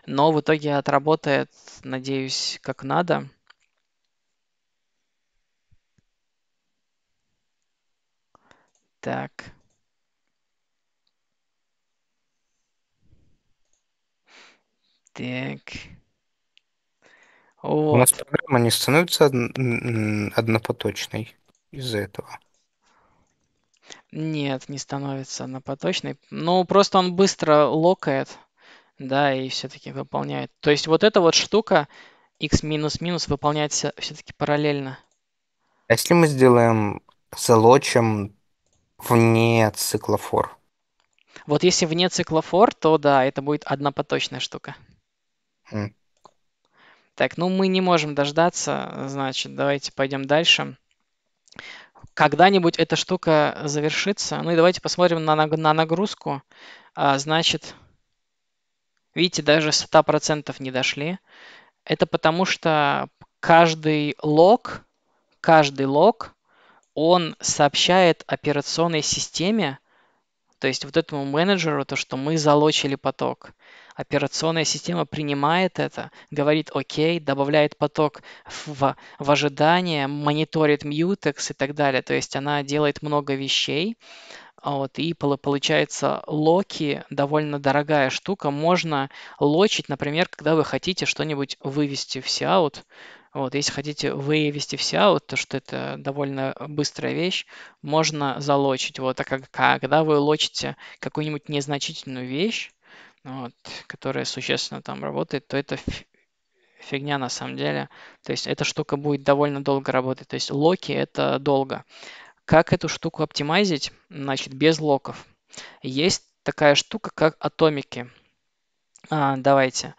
но в итоге отработает, надеюсь, как надо. Так. Так. Вот. У нас программа не становится однопоточной из-за этого. Нет, не становится однопоточной. Ну, просто он быстро локает да, и все-таки выполняет. То есть вот эта вот штука x минус минус выполняется все-таки параллельно. А если мы сделаем залочим вне цикла for? Вот если вне цикла for, то да, это будет однопоточная штука. Mm. Так, ну мы не можем дождаться, значит, давайте пойдем дальше. Когда-нибудь эта штука завершится. Ну и давайте посмотрим на, на, на нагрузку. А, значит, Видите, даже 100% не дошли. Это потому, что каждый лог, каждый лог, он сообщает операционной системе, то есть вот этому менеджеру, то, что мы залочили поток. Операционная система принимает это, говорит «Окей», добавляет поток в, в ожидание, мониторит мьютекс и так далее. То есть она делает много вещей, а вот, и получается локи довольно дорогая штука. Можно лочить, например, когда вы хотите что-нибудь вывести в Seout. Вот, если хотите вывести в Seout, то что это довольно быстрая вещь, можно залочить. Вот, а как, когда вы лочите какую-нибудь незначительную вещь, вот, которая существенно там работает, то это фигня на самом деле. То есть эта штука будет довольно долго работать. То есть локи это долго. Как эту штуку оптимизить, Значит, без локов. Есть такая штука, как атомики. А, давайте.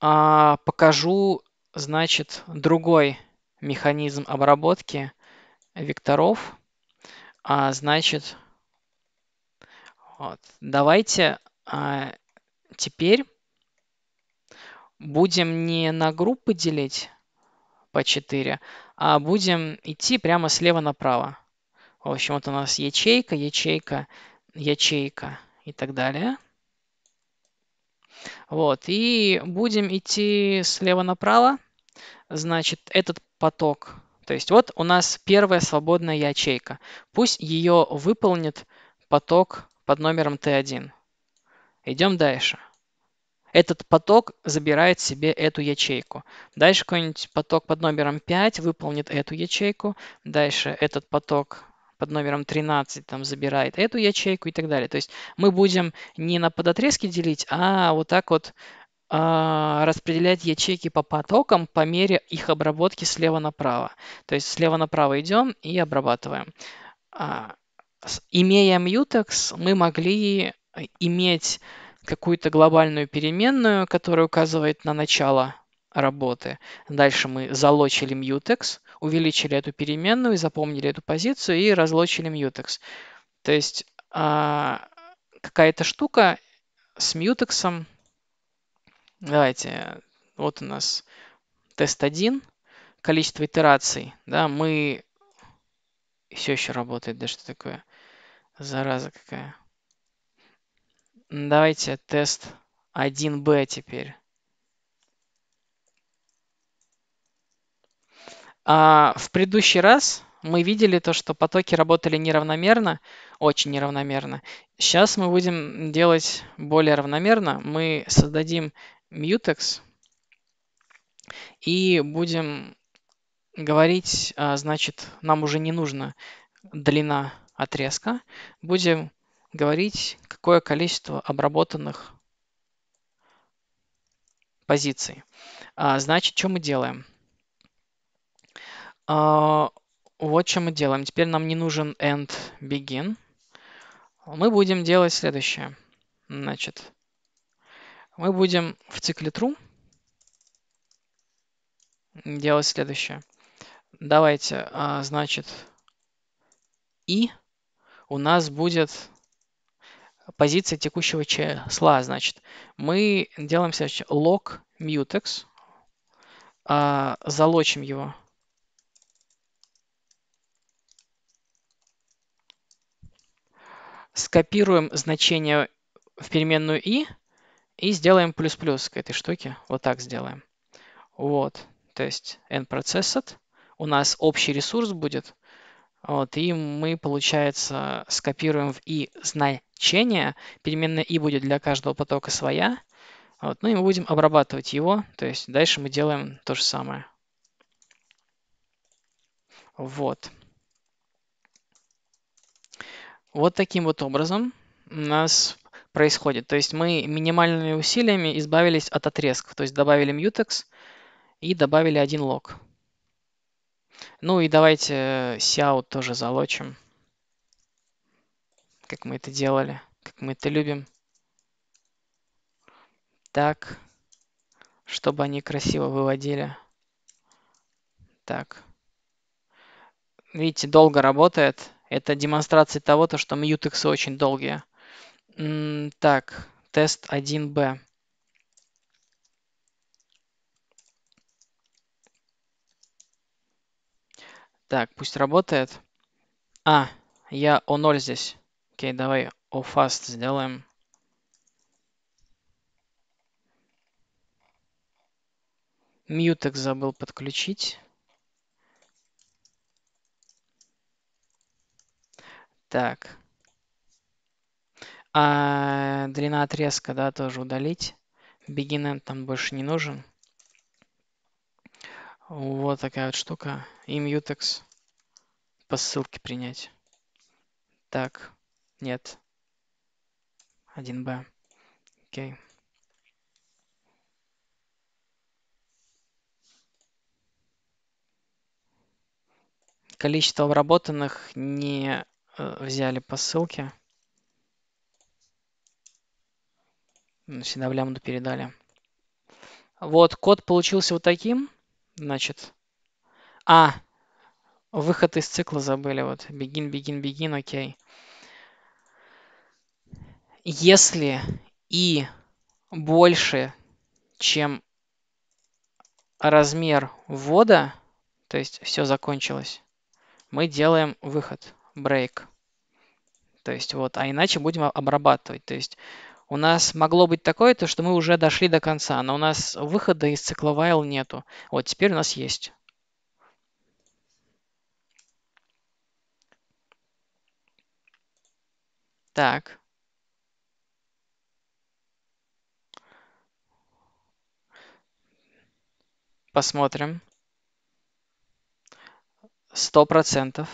А, покажу, значит, другой механизм обработки векторов. А, значит, вот. давайте а, теперь будем не на группы делить по 4, а будем идти прямо слева направо. В общем, вот у нас ячейка, ячейка, ячейка и так далее. Вот, и будем идти слева направо. Значит, этот поток. То есть вот у нас первая свободная ячейка. Пусть ее выполнит поток под номером Т1. Идем дальше. Этот поток забирает себе эту ячейку. Дальше какой-нибудь поток под номером 5 выполнит эту ячейку. Дальше этот поток под номером 13 там забирает эту ячейку и так далее. То есть мы будем не на подотрезки делить, а вот так вот а, распределять ячейки по потокам по мере их обработки слева направо. То есть слева направо идем и обрабатываем. А, имея mutex, мы могли э, иметь какую-то глобальную переменную, которая указывает на начало работы. Дальше мы залочили mutex, увеличили эту переменную, и запомнили эту позицию и разлочили mutex. То есть а, какая-то штука с mutex. Давайте, вот у нас тест 1, количество итераций. Да, мы... Все еще работает, да что такое? Зараза какая. Давайте тест 1b теперь. А, в предыдущий раз мы видели то, что потоки работали неравномерно, очень неравномерно. Сейчас мы будем делать более равномерно. Мы создадим mutex и будем говорить, а, значит, нам уже не нужна длина отрезка. Будем говорить, какое количество обработанных позиций. А, значит, что мы делаем? А, вот что мы делаем. Теперь нам не нужен end begin. Мы будем делать следующее. Значит, мы будем в цикле true делать следующее. Давайте, а, значит, и у нас будет позиция текущего числа. Значит, мы делаем следующее. log mutex. А, залочим его скопируем значение в переменную i и сделаем плюс-плюс к этой штуке. Вот так сделаем. Вот, то есть n processed. У нас общий ресурс будет. Вот, и мы, получается, скопируем в i значение. Переменная i будет для каждого потока своя. Вот, ну и мы будем обрабатывать его. То есть дальше мы делаем то же самое. Вот. Вот таким вот образом у нас происходит. То есть мы минимальными усилиями избавились от отрезков. То есть добавили mutex и добавили один лог. Ну и давайте э, Сяут тоже залочим, как мы это делали, как мы это любим. Так, чтобы они красиво выводили. Так. Видите, долго работает. Это демонстрация того, то, что мьютексы очень долгие. так, тест 1b. Так, пусть работает. А, я О 0 здесь. Окей, давай О fast сделаем. Мьютекс забыл подключить. Так. А, длина отрезка, да, тоже удалить. Begin end там больше не нужен. Вот такая вот штука. И mutex по ссылке принять. Так, нет. 1b. Окей. количество обработанных не Э, взяли по ссылке. Ну, сюда в лямду передали. Вот, код получился вот таким. Значит, а, выход из цикла забыли. Вот, begin, begin, begin, окей. Если и больше, чем размер ввода, то есть все закончилось, мы делаем выход, break. То есть вот, а иначе будем обрабатывать. То есть у нас могло быть такое, то что мы уже дошли до конца, но у нас выхода из цикла while нету. Вот теперь у нас есть. Так. Посмотрим. Сто процентов.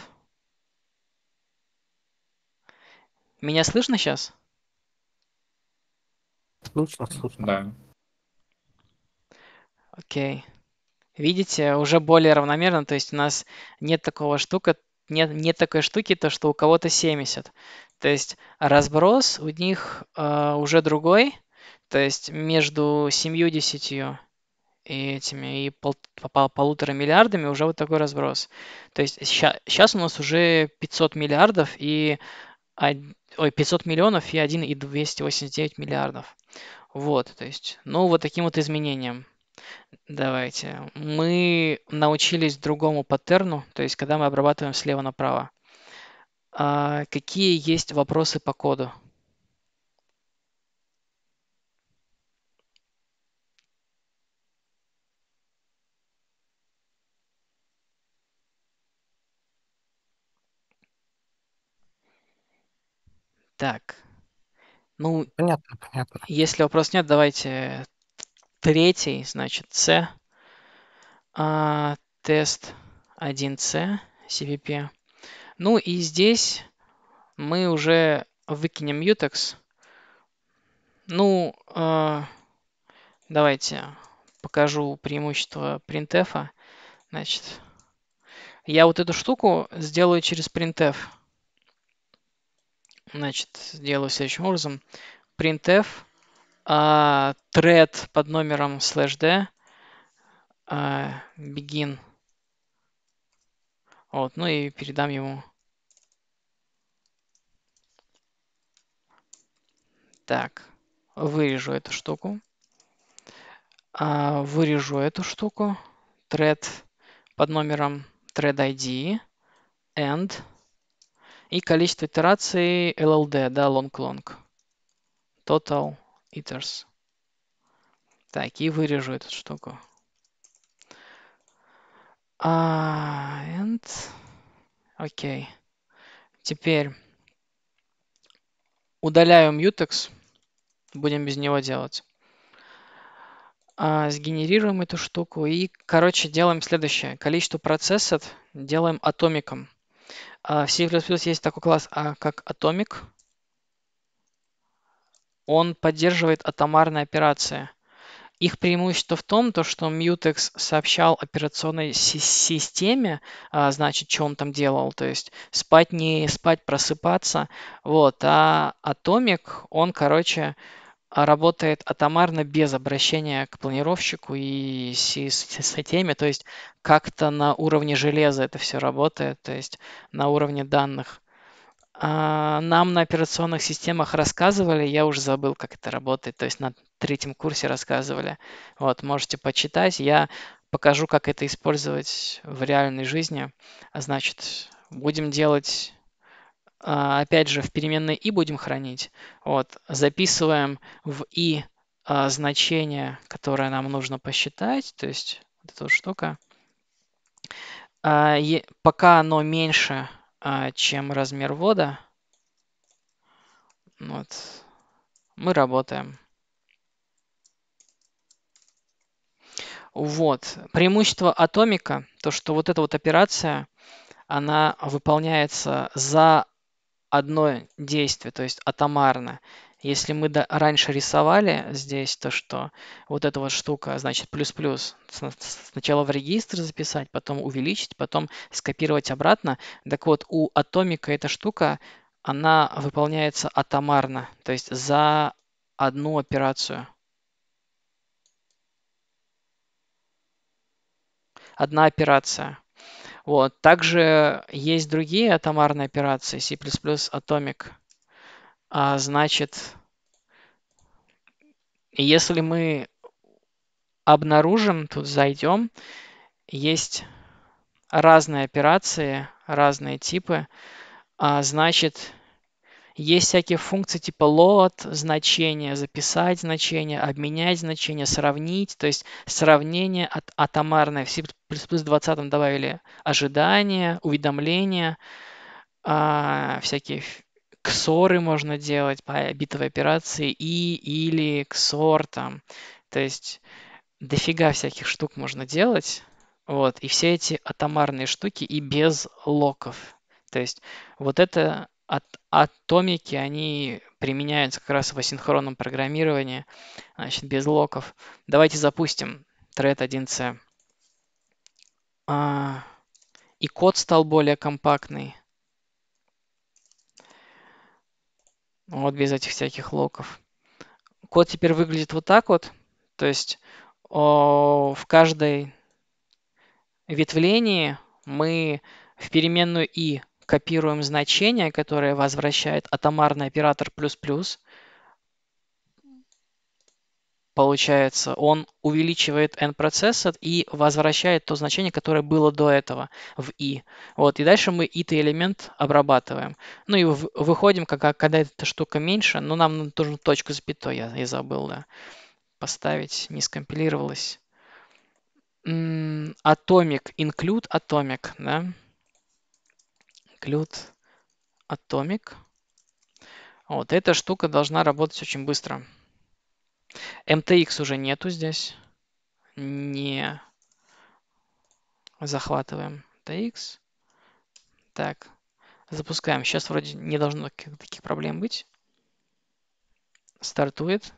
Меня слышно сейчас? Слышно, слышно. Да. Окей. Видите, уже более равномерно, то есть у нас нет такого штука, нет, нет такой штуки, то что у кого-то 70. То есть разброс у них э, уже другой, то есть между 70 и этими и пол, пол, полутора миллиардами уже вот такой разброс. То есть сейчас у нас уже 500 миллиардов и ой, 500 миллионов и 1,289 миллиардов. Вот, то есть, ну, вот таким вот изменением. Давайте. Мы научились другому паттерну, то есть, когда мы обрабатываем слева направо. А какие есть вопросы по коду? Так, ну, Понятно, понятно. если вопрос нет, давайте третий, значит, C, А, тест 1 C, CVP. Ну и здесь мы уже выкинем Mutex. Ну, э, давайте покажу преимущество printf. Значит, я вот эту штуку сделаю через printf. Значит, делаю следующим образом. printf uh, а, thread под номером slash d uh, begin. Вот, ну и передам ему. Так, вырежу эту штуку. Uh, вырежу эту штуку. Thread под номером thread ID. End и количество итераций LLD, да, long-long. Total iters. Так, и вырежу эту штуку. А, and... Окей. Okay. Теперь удаляю mutex. Будем без него делать. А, сгенерируем эту штуку. И, короче, делаем следующее. Количество процессов делаем атомиком. В а, C++ есть такой класс, а, как Atomic. Он поддерживает атомарные операции. Их преимущество в том, то, что Mutex сообщал операционной системе, а, значит, что он там делал, то есть спать не спать, просыпаться. Вот. А Atomic, он, короче, а работает атомарно без обращения к планировщику и с системе, то есть как-то на уровне железа это все работает, то есть на уровне данных. А нам на операционных системах рассказывали, я уже забыл, как это работает, то есть на третьем курсе рассказывали. Вот, можете почитать, я покажу, как это использовать в реальной жизни. А значит, будем делать а, опять же, в переменной и будем хранить. Вот, записываем в и а, значение, которое нам нужно посчитать, то есть вот эта вот штука. А, пока оно меньше, чем размер ввода, вот, мы работаем. Вот. Преимущество атомика, то, что вот эта вот операция, она выполняется за одно действие, то есть атомарно. Если мы до, раньше рисовали здесь то, что вот эта вот штука, значит, плюс-плюс, сначала в регистр записать, потом увеличить, потом скопировать обратно. Так вот, у атомика эта штука, она выполняется атомарно, то есть за одну операцию. Одна операция. Вот. Также есть другие атомарные операции, C++ Atomic. А, значит, если мы обнаружим, тут зайдем, есть разные операции, разные типы. А, значит, есть всякие функции типа load, значение, записать значение, обменять значение, сравнить. То есть сравнение от атомарное. В C++ 20 добавили ожидание, уведомления, а, всякие ксоры можно делать по битовой операции и или ксор там. То есть дофига всяких штук можно делать. Вот, и все эти атомарные штуки и без локов. То есть вот это от атомики, они применяются как раз в асинхронном программировании, значит, без локов. Давайте запустим thread 1c. А, и код стал более компактный. Вот без этих всяких локов. Код теперь выглядит вот так вот. То есть о, в каждой ветвлении мы в переменную i копируем значение, которое возвращает атомарный оператор плюс-плюс. Получается, он увеличивает n процессор и возвращает то значение, которое было до этого в i. Вот, и дальше мы ith элемент обрабатываем. Ну и выходим, когда эта штука меньше, но нам нужно точку запятой, я, я забыл, да, поставить, не скомпилировалось. Atomic, include atomic, да include atomic. Вот эта штука должна работать очень быстро. MTX уже нету здесь. Не захватываем MTX. Так, запускаем. Сейчас вроде не должно таких проблем быть. Стартует.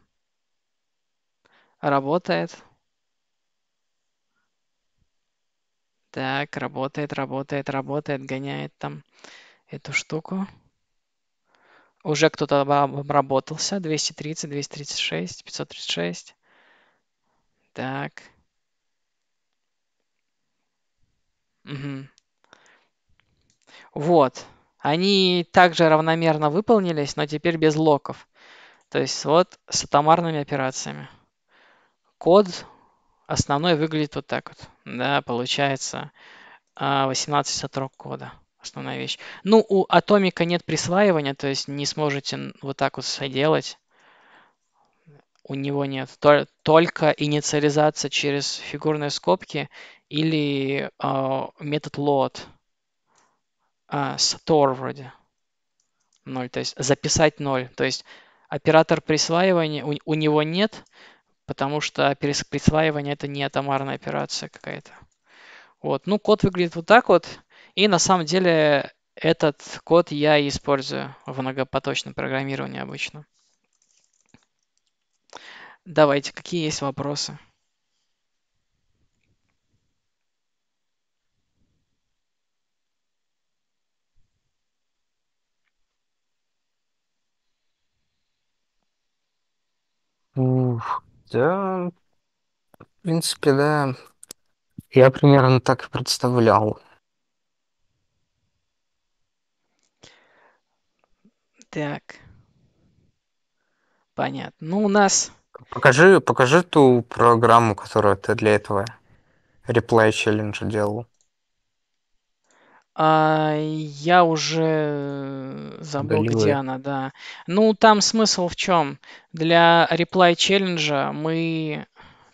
Работает. Так, работает, работает, работает, гоняет там эту штуку. Уже кто-то обработался. 230, 236, 536. Так. Угу. Вот. Они также равномерно выполнились, но теперь без локов. То есть вот с атомарными операциями. Код Основной выглядит вот так вот. Да, получается 18 а, строк кода. Основная вещь. Ну, у атомика нет присваивания, то есть не сможете вот так вот делать. У него нет. Только инициализация через фигурные скобки или э, метод load. Э, а, store вроде. 0, то есть записать 0. То есть оператор присваивания у, у него нет, потому что присваивание это не атомарная операция какая-то. Вот. Ну, код выглядит вот так вот. И на самом деле этот код я использую в многопоточном программировании обычно. Давайте, какие есть вопросы? Ух. Да, в принципе, да. Я примерно так и представлял. Так, понятно. Ну, у нас... Покажи, покажи ту программу, которую ты для этого реплей челленджа делал. А, я уже э, забыл, Удалила. где она, да. Ну, там смысл в чем? Для реплай челленджа мы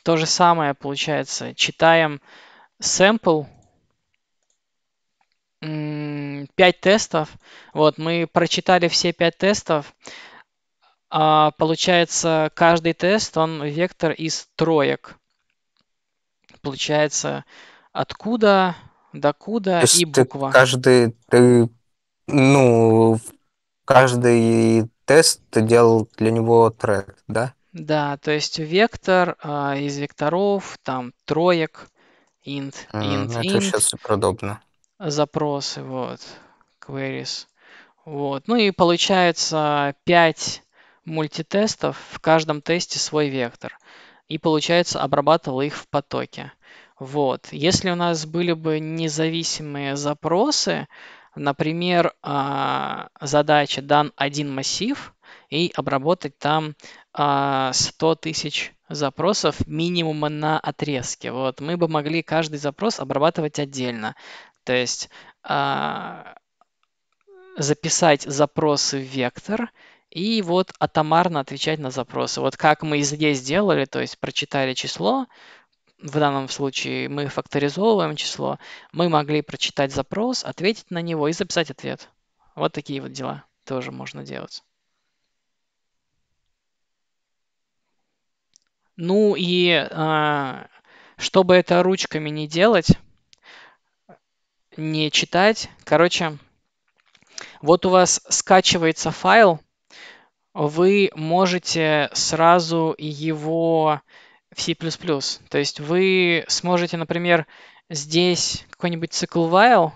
то же самое, получается, читаем сэмпл, пять тестов. Вот, мы прочитали все пять тестов. А, получается, каждый тест, он вектор из троек. Получается, откуда Докуда То и буква. Ты каждый, ты, ну, каждый тест ты делал для него трек, да? Да, то есть вектор а, из векторов, там троек, int, int, int. Ну, это int. сейчас супер удобно. Запросы, вот, queries. Вот. Ну и получается 5 мультитестов, в каждом тесте свой вектор. И получается обрабатывал их в потоке. Вот. Если у нас были бы независимые запросы, например, а, задача дан один массив и обработать там 100 а, тысяч запросов минимум на отрезке. Вот мы бы могли каждый запрос обрабатывать отдельно. То есть а, записать запросы в вектор и вот атомарно отвечать на запросы. Вот как мы здесь сделали, то есть прочитали число, в данном случае мы факторизовываем число, мы могли прочитать запрос, ответить на него и записать ответ. Вот такие вот дела тоже можно делать. Ну и а, чтобы это ручками не делать, не читать, короче, вот у вас скачивается файл, вы можете сразу его в C++. То есть вы сможете, например, здесь какой-нибудь цикл while,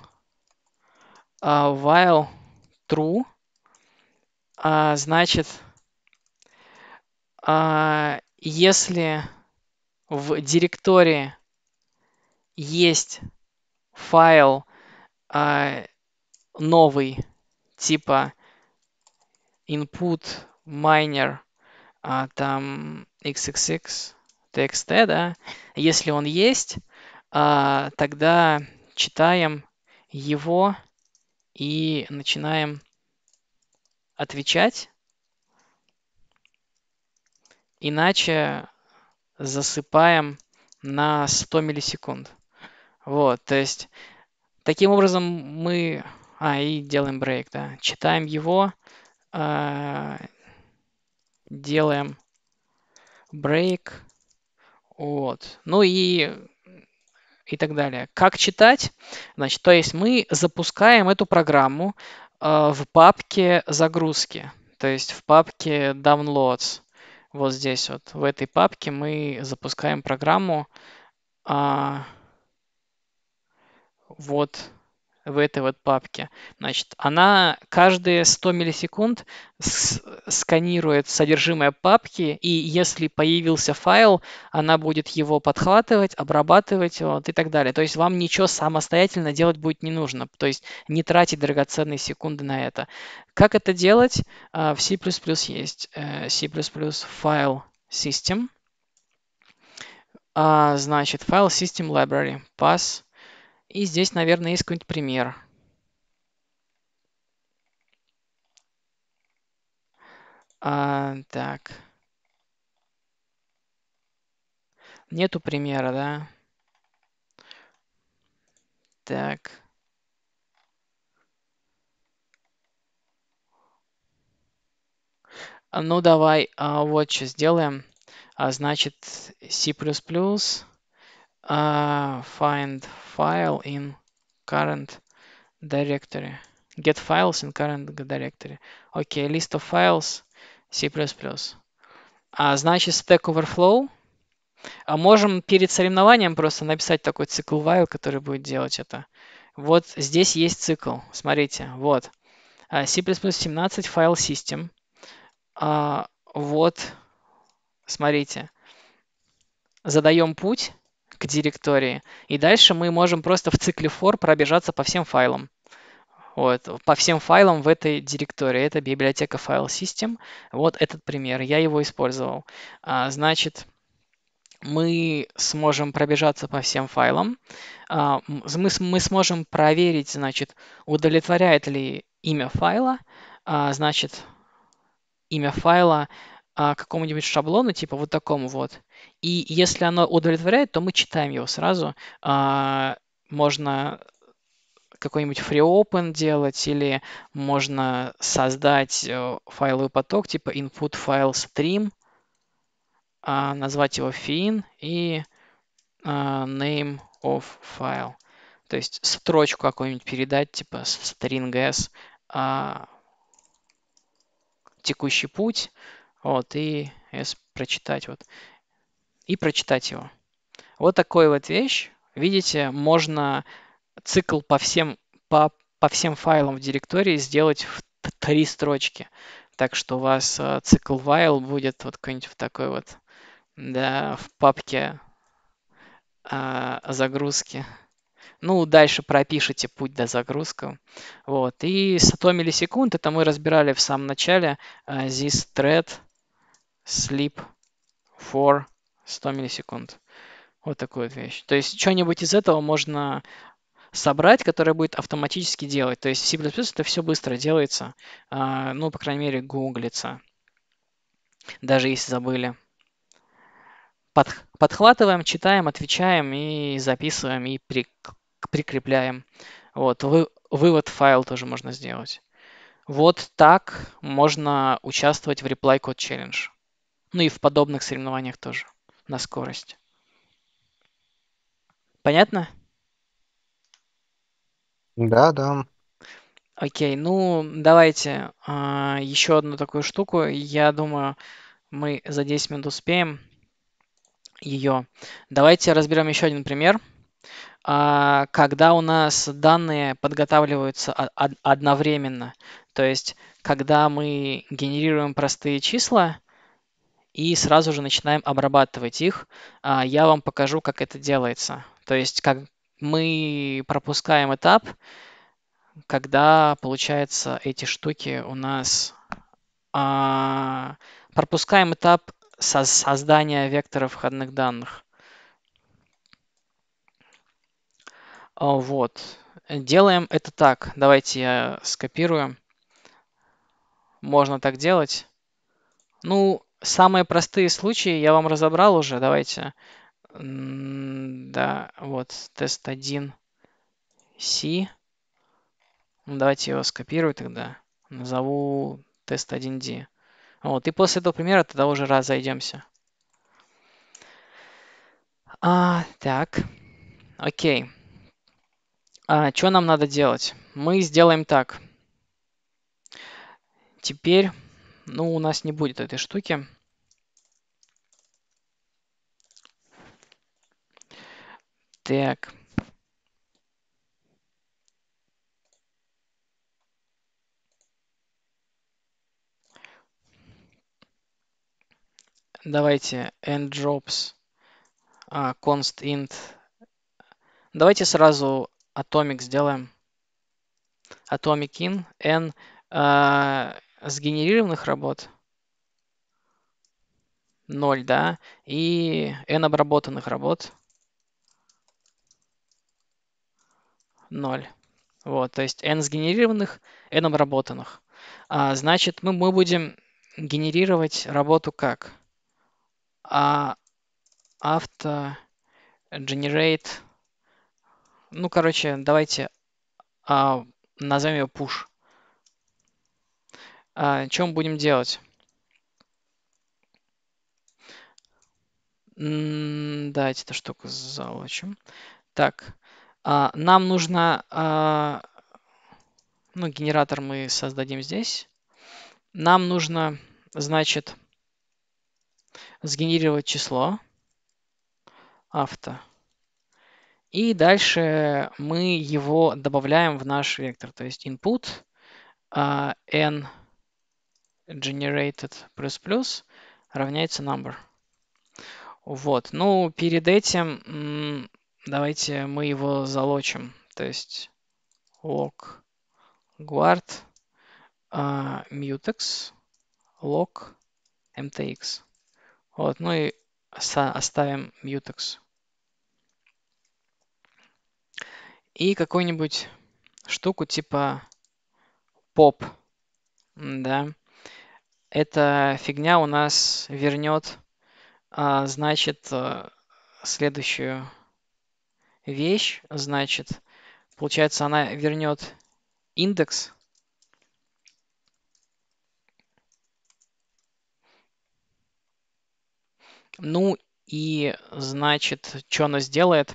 а, while true, а, значит, а, если в директории есть файл новый типа input miner там xxx txt, да, если он есть, а, тогда читаем его и начинаем отвечать. Иначе засыпаем на 100 миллисекунд. Вот, то есть таким образом мы... А, и делаем брейк, да. Читаем его, а, делаем брейк, вот. Ну и и так далее. Как читать? Значит, то есть мы запускаем эту программу э, в папке загрузки, то есть в папке downloads. Вот здесь вот, в этой папке мы запускаем программу. Э, вот в этой вот папке. Значит, она каждые 100 миллисекунд сканирует содержимое папки, и если появился файл, она будет его подхватывать, обрабатывать вот, и так далее. То есть вам ничего самостоятельно делать будет не нужно. То есть не тратить драгоценные секунды на это. Как это делать? А, в C++ есть э, C++ файл system. А, значит, файл system library pass и здесь, наверное, есть какой-нибудь пример. А, так. Нету примера, да? Так. Ну, давай а, вот что сделаем. А, значит, C++ uh, find file in current directory. Get files in current directory. Окей, okay, list of files C++. А, значит, Stack Overflow. А можем перед соревнованием просто написать такой цикл while, который будет делать это. Вот здесь есть цикл. Смотрите, вот. А, C++17 файл system. А, вот, смотрите. Задаем путь к директории. И дальше мы можем просто в цикле for пробежаться по всем файлам. Вот, по всем файлам в этой директории. Это библиотека файл system. Вот этот пример. Я его использовал. А, значит, мы сможем пробежаться по всем файлам. А, мы, мы сможем проверить, значит, удовлетворяет ли имя файла, а, значит, имя файла а, какому-нибудь шаблону, типа вот такому вот. И если оно удовлетворяет, то мы читаем его сразу. А, можно какой-нибудь free open делать, или можно создать э, файловый поток типа input file stream, а, назвать его fin и а, name of file. То есть строчку какую-нибудь передать, типа string s, а, текущий путь, вот, и s прочитать, вот, и прочитать его. Вот такой вот вещь. Видите, можно цикл по всем, по, по всем файлам в директории сделать в три строчки. Так что у вас э, цикл while будет вот какой-нибудь в такой вот, да, в папке а, загрузки. Ну, дальше пропишите путь до загрузки. Вот. И 100 миллисекунд, это мы разбирали в самом начале, э, this thread – sleep for 100 миллисекунд. Вот такую вот вещь. То есть что-нибудь из этого можно собрать, которое будет автоматически делать. То есть в C++ это все быстро делается, а, ну, по крайней мере, гуглится, даже если забыли. Под, подхватываем, читаем, отвечаем и записываем, и при, прикрепляем. Вот, вы, вывод файл тоже можно сделать. Вот так можно участвовать в Reply Code Challenge. Ну и в подобных соревнованиях тоже на скорость. Понятно? Да, да. Окей, ну давайте а, еще одну такую штуку. Я думаю, мы за 10 минут успеем ее. Давайте разберем еще один пример. А, когда у нас данные подготавливаются одновременно, то есть когда мы генерируем простые числа, и сразу же начинаем обрабатывать их. А, я вам покажу, как это делается. То есть как мы пропускаем этап, когда, получается, эти штуки у нас... А, пропускаем этап создания вектора входных данных. А, вот. Делаем это так. Давайте я скопирую. Можно так делать. Ну, Самые простые случаи я вам разобрал уже. Давайте. Да, вот тест 1 C. Ну, давайте его скопирую тогда. Назову тест 1D. Вот, и после этого примера тогда уже разойдемся. А, так, окей. А, что нам надо делать? Мы сделаем так. Теперь ну, у нас не будет этой штуки. Так. Давайте end drops а, const int. Давайте сразу atomic сделаем. Atomic in n а, сгенерированных работ 0, да, и n обработанных работ 0. Вот, то есть n сгенерированных, n обработанных. А, значит, мы, мы будем генерировать работу как? А, auto generate, ну, короче, давайте а, назовем ее push. А, чем будем делать? М -м, давайте эту штуку залочим. Так, а, нам нужно... А, ну, генератор мы создадим здесь. Нам нужно, значит, сгенерировать число авто. И дальше мы его добавляем в наш вектор. То есть input uh, n generated плюс плюс равняется number. Вот. Ну, перед этим давайте мы его залочим. То есть log guard uh, mutex log mtx. Вот. Ну и оставим mutex. И какую-нибудь штуку типа pop. Да эта фигня у нас вернет, а, значит, а, следующую вещь. Значит, получается, она вернет индекс. Ну и, значит, что она сделает?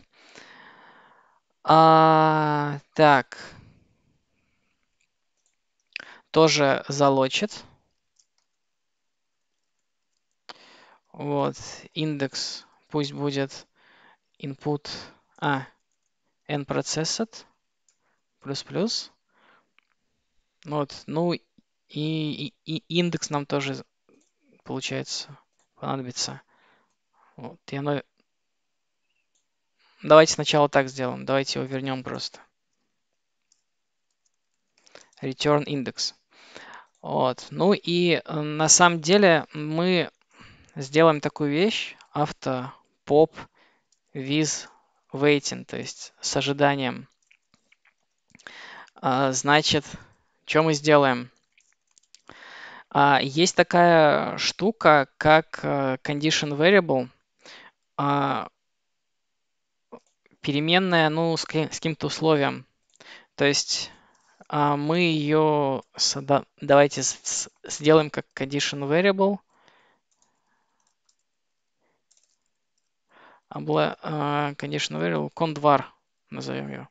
А, так. Тоже залочит. Вот, индекс пусть будет input а n processed плюс плюс. Вот, ну и, и, и индекс нам тоже получается понадобится. Вот, я ну Давайте сначала так сделаем. Давайте его вернем просто. Return index. Вот. Ну и э, на самом деле мы сделаем такую вещь, авто поп виз waiting, то есть с ожиданием. А, значит, что мы сделаем? А, есть такая штука, как э, condition variable, а, переменная, ну, с каким-то условием. То есть мы ее, давайте сделаем как condition variable – А а, конечно, говорил Кондвар, назовем ее.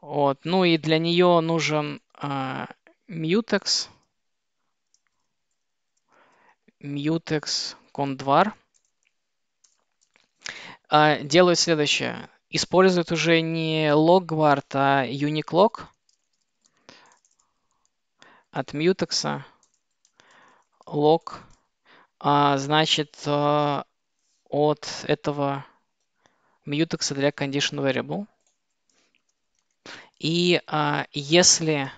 Вот. Ну и для нее нужен Mutex, а, Mutex Кондвар. Делаю следующее. Использует уже не LogGuard, а UniClock от Mutex. а Значит, от этого mutex для condition variable. И а, если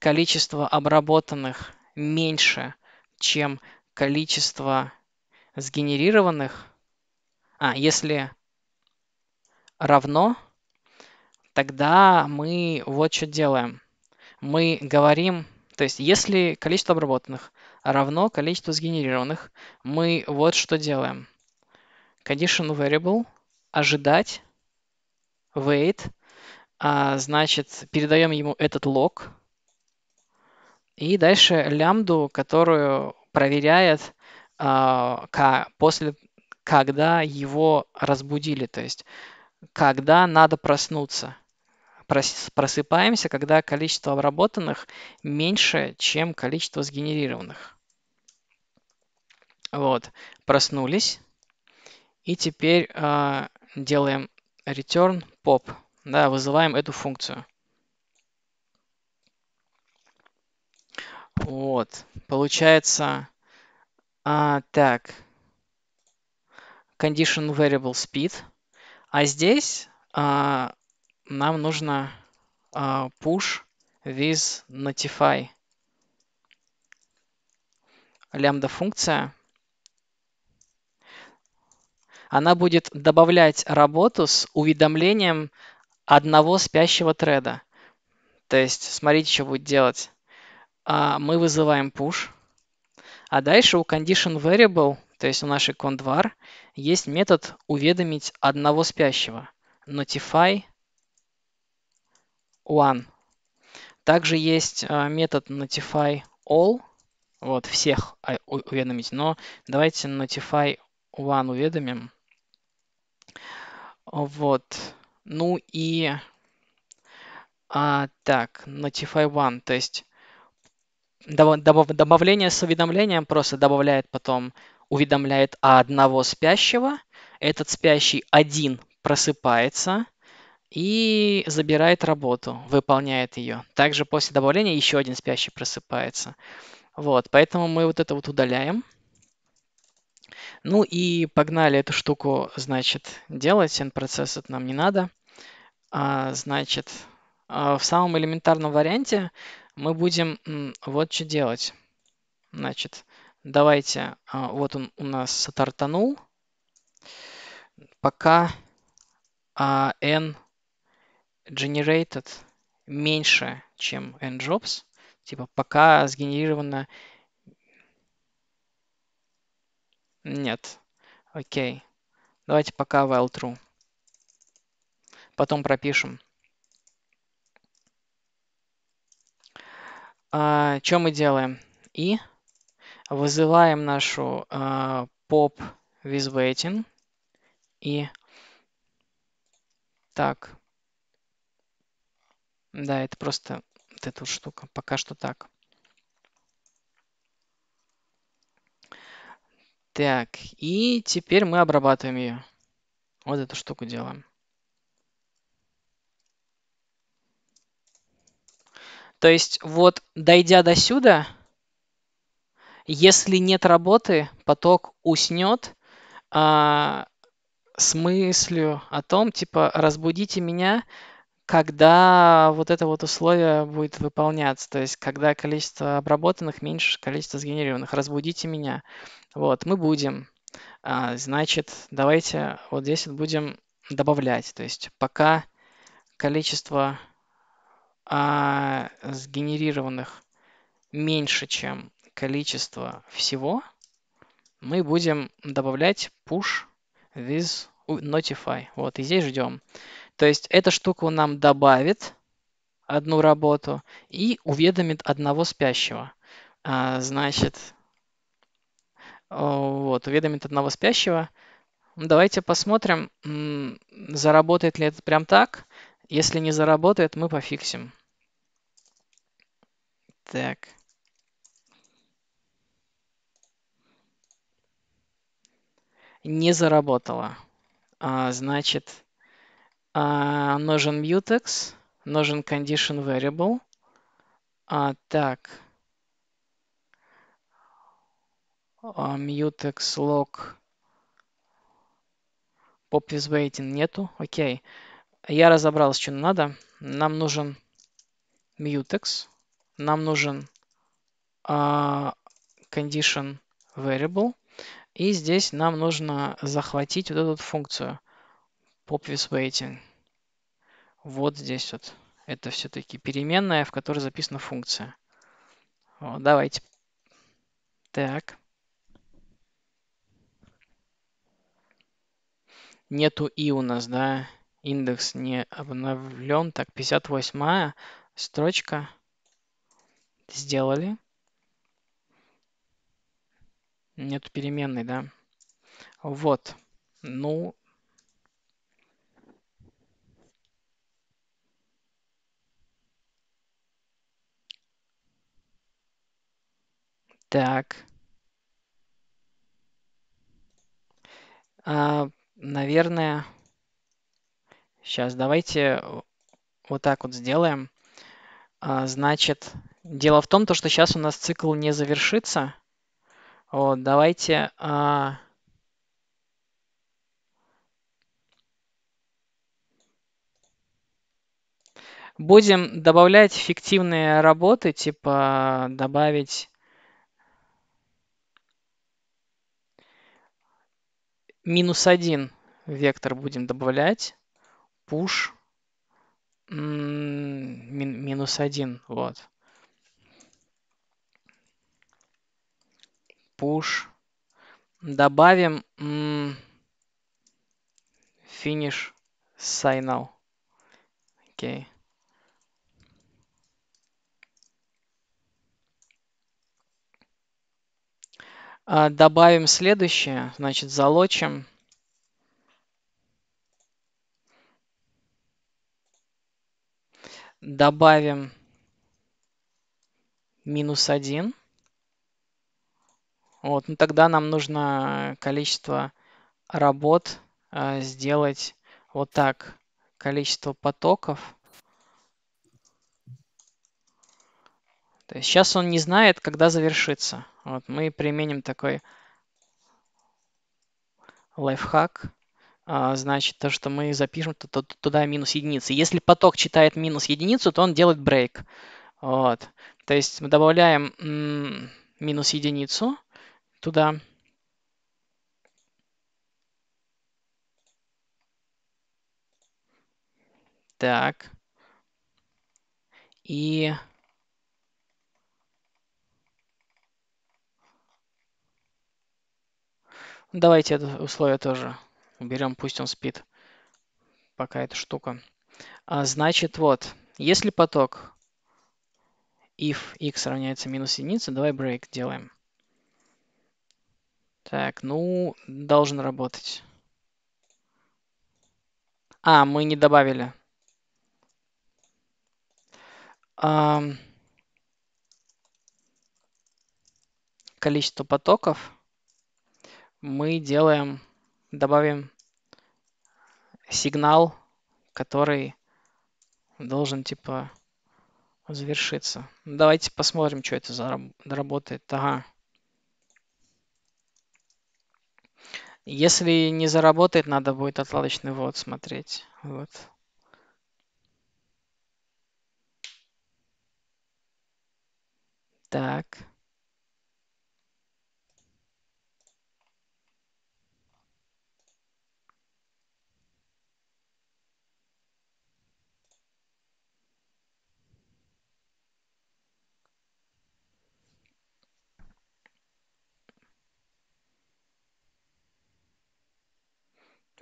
количество обработанных меньше, чем количество сгенерированных, а если равно, тогда мы вот что делаем. Мы говорим, то есть если количество обработанных равно количеству сгенерированных, мы вот что делаем. Condition variable – ожидать, wait, а, значит, передаем ему этот лог, и дальше лямду, которую проверяет а, к, после, когда его разбудили, то есть когда надо проснуться. Просыпаемся, когда количество обработанных меньше, чем количество сгенерированных. Вот, проснулись. И теперь а, делаем return pop, да, вызываем эту функцию. Вот, получается, а, так, condition variable speed, а здесь а, нам нужно а, push with notify лямбда функция она будет добавлять работу с уведомлением одного спящего треда. То есть, смотрите, что будет делать. А Мы вызываем push, а дальше у condition variable, то есть у нашей кондвар, есть метод уведомить одного спящего. Notify one. Также есть а, метод notify all, вот всех а, уведомить, но давайте notify one уведомим. Вот. Ну и... А, так, Notify One, то есть добав, добавление с уведомлением просто добавляет потом, уведомляет одного спящего, этот спящий один просыпается и забирает работу, выполняет ее. Также после добавления еще один спящий просыпается. Вот, поэтому мы вот это вот удаляем. Ну и погнали эту штуку, значит, делать. End-процесс это нам не надо. А, значит, а, в самом элементарном варианте мы будем вот что делать. Значит, давайте, а, вот он у нас тартанул. Пока а, n generated меньше, чем n jobs, типа пока сгенерировано Нет. Окей. Давайте пока while true. Потом пропишем. А, что мы делаем? И вызываем нашу а, pop with waiting. И так. Да, это просто вот эта вот штука. Пока что так. Так, и теперь мы обрабатываем ее. Вот эту штуку делаем. То есть вот дойдя до сюда, если нет работы, поток уснет а, с мыслью о том, типа, разбудите меня, когда вот это вот условие будет выполняться, то есть когда количество обработанных меньше количества сгенерированных. Разбудите меня. Вот, мы будем. А, значит, давайте вот здесь вот будем добавлять. То есть пока количество а, сгенерированных меньше, чем количество всего, мы будем добавлять push this notify. Вот, и здесь ждем. То есть эта штука нам добавит одну работу и уведомит одного спящего. А, значит, вот, уведомит одного спящего. Ну, давайте посмотрим, заработает ли это прям так. Если не заработает, мы пофиксим. Так. Не заработало. А, значит, а, нужен mutex, нужен condition variable. А, так. А, mutex log. Pop is waiting нету. Окей. Я разобрался, что надо. Нам нужен mutex. Нам нужен а, condition variable. И здесь нам нужно захватить вот эту функцию – pop with waiting. Вот здесь вот. Это все-таки переменная, в которой записана функция. Вот, давайте. Так. Нету и у нас, да. Индекс не обновлен. Так, 58 строчка. Сделали. Нету переменной, да. Вот. Ну, Так. А, наверное, сейчас давайте вот так вот сделаем. А, значит, дело в том, то, что сейчас у нас цикл не завершится. Вот, давайте... А... Будем добавлять фиктивные работы, типа добавить минус один вектор будем добавлять. Push минус один Вот. Push. Добавим finish signal. Окей. Okay. А, добавим следующее, значит, залочим. Добавим минус один. Вот, ну тогда нам нужно количество работ а, сделать вот так. Количество потоков. То есть сейчас он не знает, когда завершится. Вот мы применим такой лайфхак. А, значит, то, что мы запишем туда минус единицы. Если поток читает минус единицу, то он делает брейк. Вот. То есть мы добавляем минус единицу туда. Так. И Давайте это условие тоже уберем, пусть он спит, пока эта штука. А, значит, вот, если поток if x равняется минус единице, давай break делаем. Так, ну, должен работать. А, мы не добавили. количество потоков мы делаем, добавим сигнал, который должен типа завершиться. Давайте посмотрим, что это заработает. Ага. Если не заработает, надо будет отладочный вот смотреть. Вот. Так.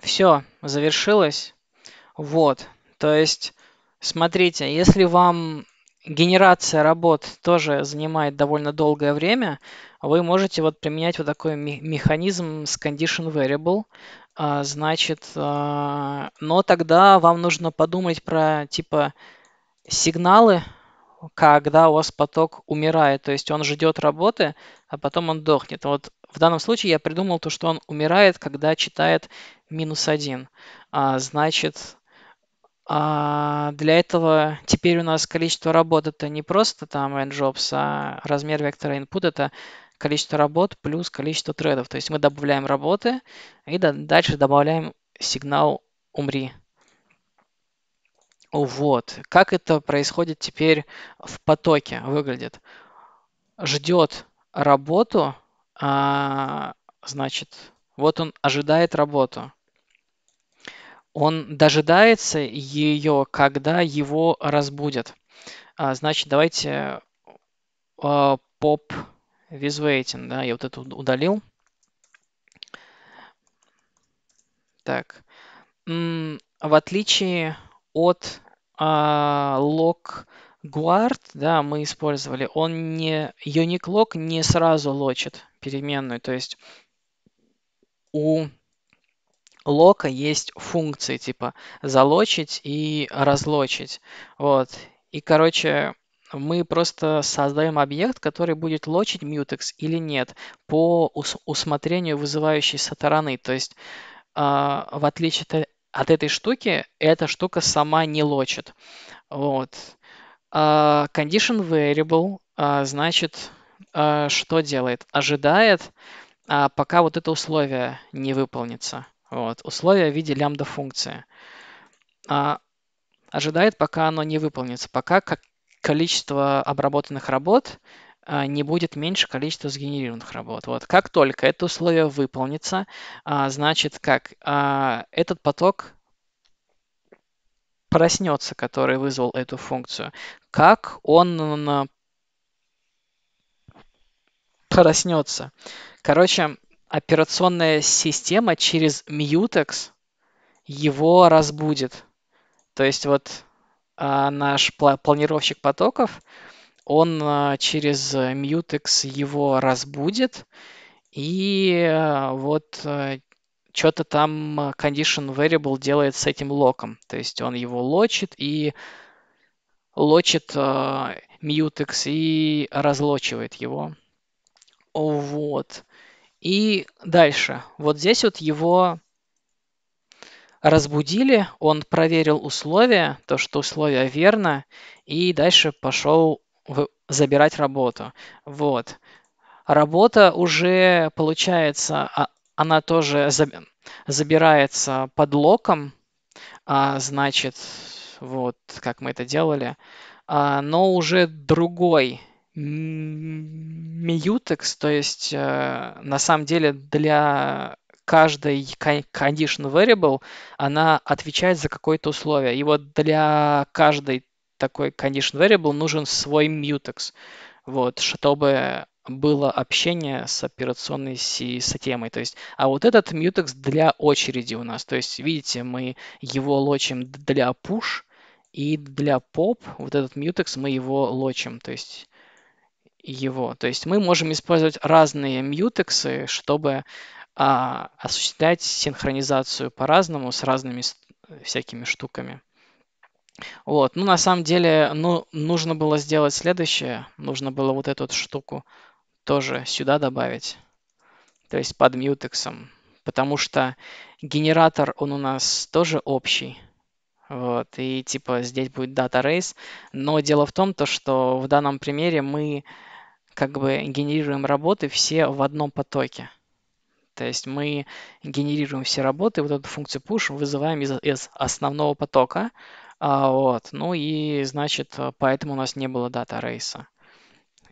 все завершилось. Вот, то есть, смотрите, если вам генерация работ тоже занимает довольно долгое время, вы можете вот применять вот такой механизм с condition variable. А, значит, а, но тогда вам нужно подумать про типа сигналы, когда у вас поток умирает. То есть он ждет работы, а потом он дохнет. Вот в данном случае я придумал то, что он умирает, когда читает минус один. А, значит, а для этого теперь у нас количество работ это не просто там n jobs, а размер вектора input это количество работ плюс количество тредов. То есть мы добавляем работы и дальше добавляем сигнал умри. Вот. Как это происходит теперь в потоке выглядит? Ждет работу а, значит, вот он ожидает работу. Он дожидается ее, когда его разбудят. А, значит, давайте а, поп pop да, я вот это удалил. Так, в отличие от лог а, guard, да, мы использовали, он не, unique log не сразу лочит, переменную. То есть у лока есть функции типа залочить и разлочить. Вот. И, короче, мы просто создаем объект, который будет лочить мьютекс или нет по ус- усмотрению вызывающей сатараны. То есть, э, в отличие от, от этой штуки, эта штука сама не лочит. Вот. Э, condition variable э, значит э, что делает? Ожидает, э, пока вот это условие не выполнится. Вот. Условие в виде лямбда функции. Э, а, ожидает, пока оно не выполнится, пока как количество обработанных работ э, не будет меньше количества сгенерированных работ. Вот. Как только это условие выполнится, а, значит, как этот поток проснется, который вызвал эту функцию, как он проснется. Короче, операционная система через Mutex его разбудит. То есть вот а, наш планировщик потоков, он а, через Mutex его разбудит, и а, вот что-то там condition variable делает с этим локом. То есть он его лочит и лочит mutex и разлочивает его. Вот. И дальше. Вот здесь вот его разбудили, он проверил условия, то, что условия верно, и дальше пошел в... забирать работу. Вот. Работа уже, получается, а, она тоже забирается под локом, а, значит, вот как мы это делали, а, но уже другой mutex, то есть э, на самом деле для каждой condition variable, она отвечает за какое-то условие. И вот для каждой такой condition variable нужен свой mutex, вот, чтобы было общение с операционной системой. То есть, а вот этот mutex для очереди у нас. То есть, видите, мы его лочим для push и для pop. Вот этот mutex мы его лочим. То есть, его. То есть мы можем использовать разные мьютексы, чтобы а, осуществлять синхронизацию по-разному с разными э, всякими штуками. Вот. Ну, на самом деле, ну, нужно было сделать следующее. Нужно было вот эту штуку тоже сюда добавить. То есть под мьютексом. Потому что генератор, он у нас тоже общий. Вот, и типа здесь будет data race. Но дело в том, то, что в данном примере мы как бы генерируем работы все в одном потоке. То есть мы генерируем все работы, вот эту функцию push вызываем из, из основного потока. А, вот. Ну и, значит, поэтому у нас не было дата рейса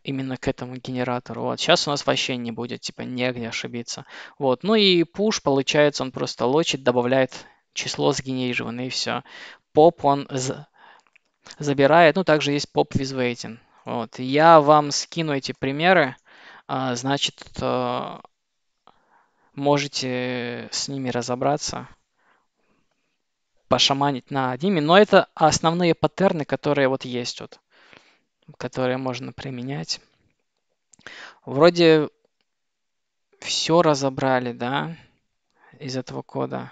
именно к этому генератору. Вот. Сейчас у нас вообще не будет, типа, негде ошибиться. Вот. Ну и push, получается, он просто лочит, добавляет число сгенерированное, и все. Pop он забирает. Ну, также есть pop with waiting. Вот. Я вам скину эти примеры, а, значит, э, можете с ними разобраться, пошаманить на ними. Но это основные паттерны, которые вот есть, вот, которые можно применять. Вроде все разобрали, да, из этого кода.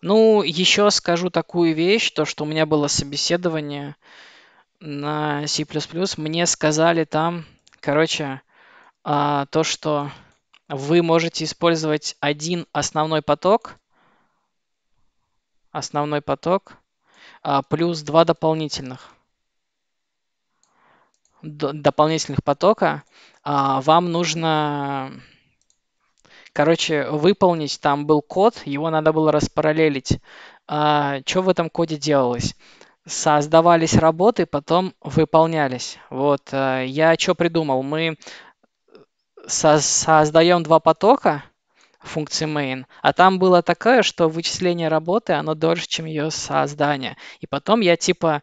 Ну, еще скажу такую вещь, то, что у меня было собеседование, на C++, мне сказали там, короче, а, то, что вы можете использовать один основной поток, основной поток, а, плюс два дополнительных дополнительных потока, а, вам нужно, короче, выполнить, там был код, его надо было распараллелить. Что в этом коде делалось? создавались работы, потом выполнялись. Вот э, я что придумал? Мы э, создаем два потока функции main, а там было такое, что вычисление работы, оно дольше, чем ее создание. И потом я типа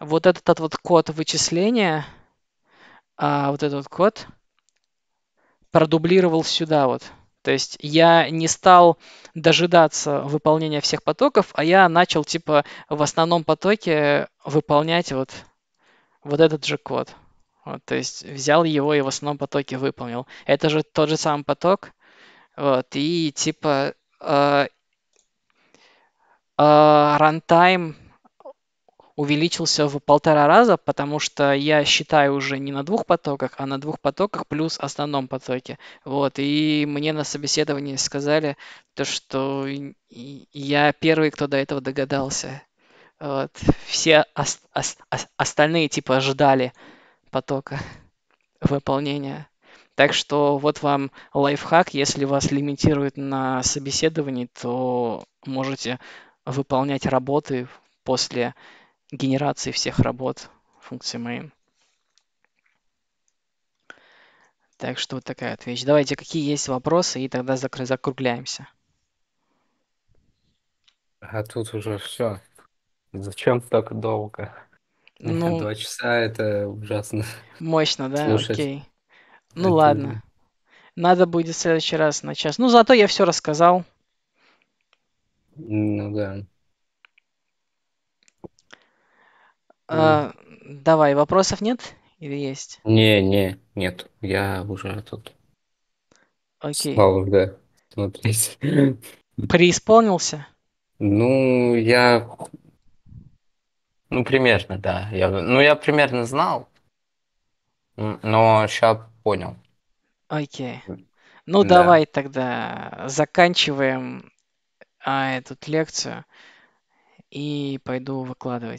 вот этот, этот вот код вычисления, а, вот этот вот код продублировал сюда вот. То есть я не стал дожидаться выполнения всех потоков, а я начал типа в основном потоке выполнять вот, вот этот же код. Вот, то есть взял его и в основном потоке выполнил. Это же тот же самый поток. Вот, и типа э, э, runtime увеличился в полтора раза, потому что я считаю уже не на двух потоках, а на двух потоках плюс основном потоке. Вот, и мне на собеседовании сказали, то, что я первый, кто до этого догадался. Вот. Все ост- ост- остальные типа ожидали потока выполнения. Так что вот вам лайфхак, если вас лимитируют на собеседовании, то можете выполнять работы после генерации всех работ функции main. Так что вот такая вот вещь. Давайте, какие есть вопросы, и тогда закр закругляемся. А тут уже все. Зачем так долго? Ну, Два часа это ужасно. Мощно, да? Слушать. Окей. Ну это... ладно. Надо будет в следующий раз на час. Ну, зато я все рассказал. Ну да. А, давай, вопросов нет или есть? Не, не, нет. Я уже тут. Окей. Стал уже смотреть. Преисполнился? Ну, я... Ну, примерно, да. Я... Ну, я примерно знал, но сейчас понял. Окей. Ну, да. давай тогда заканчиваем а, эту лекцию и пойду выкладывать.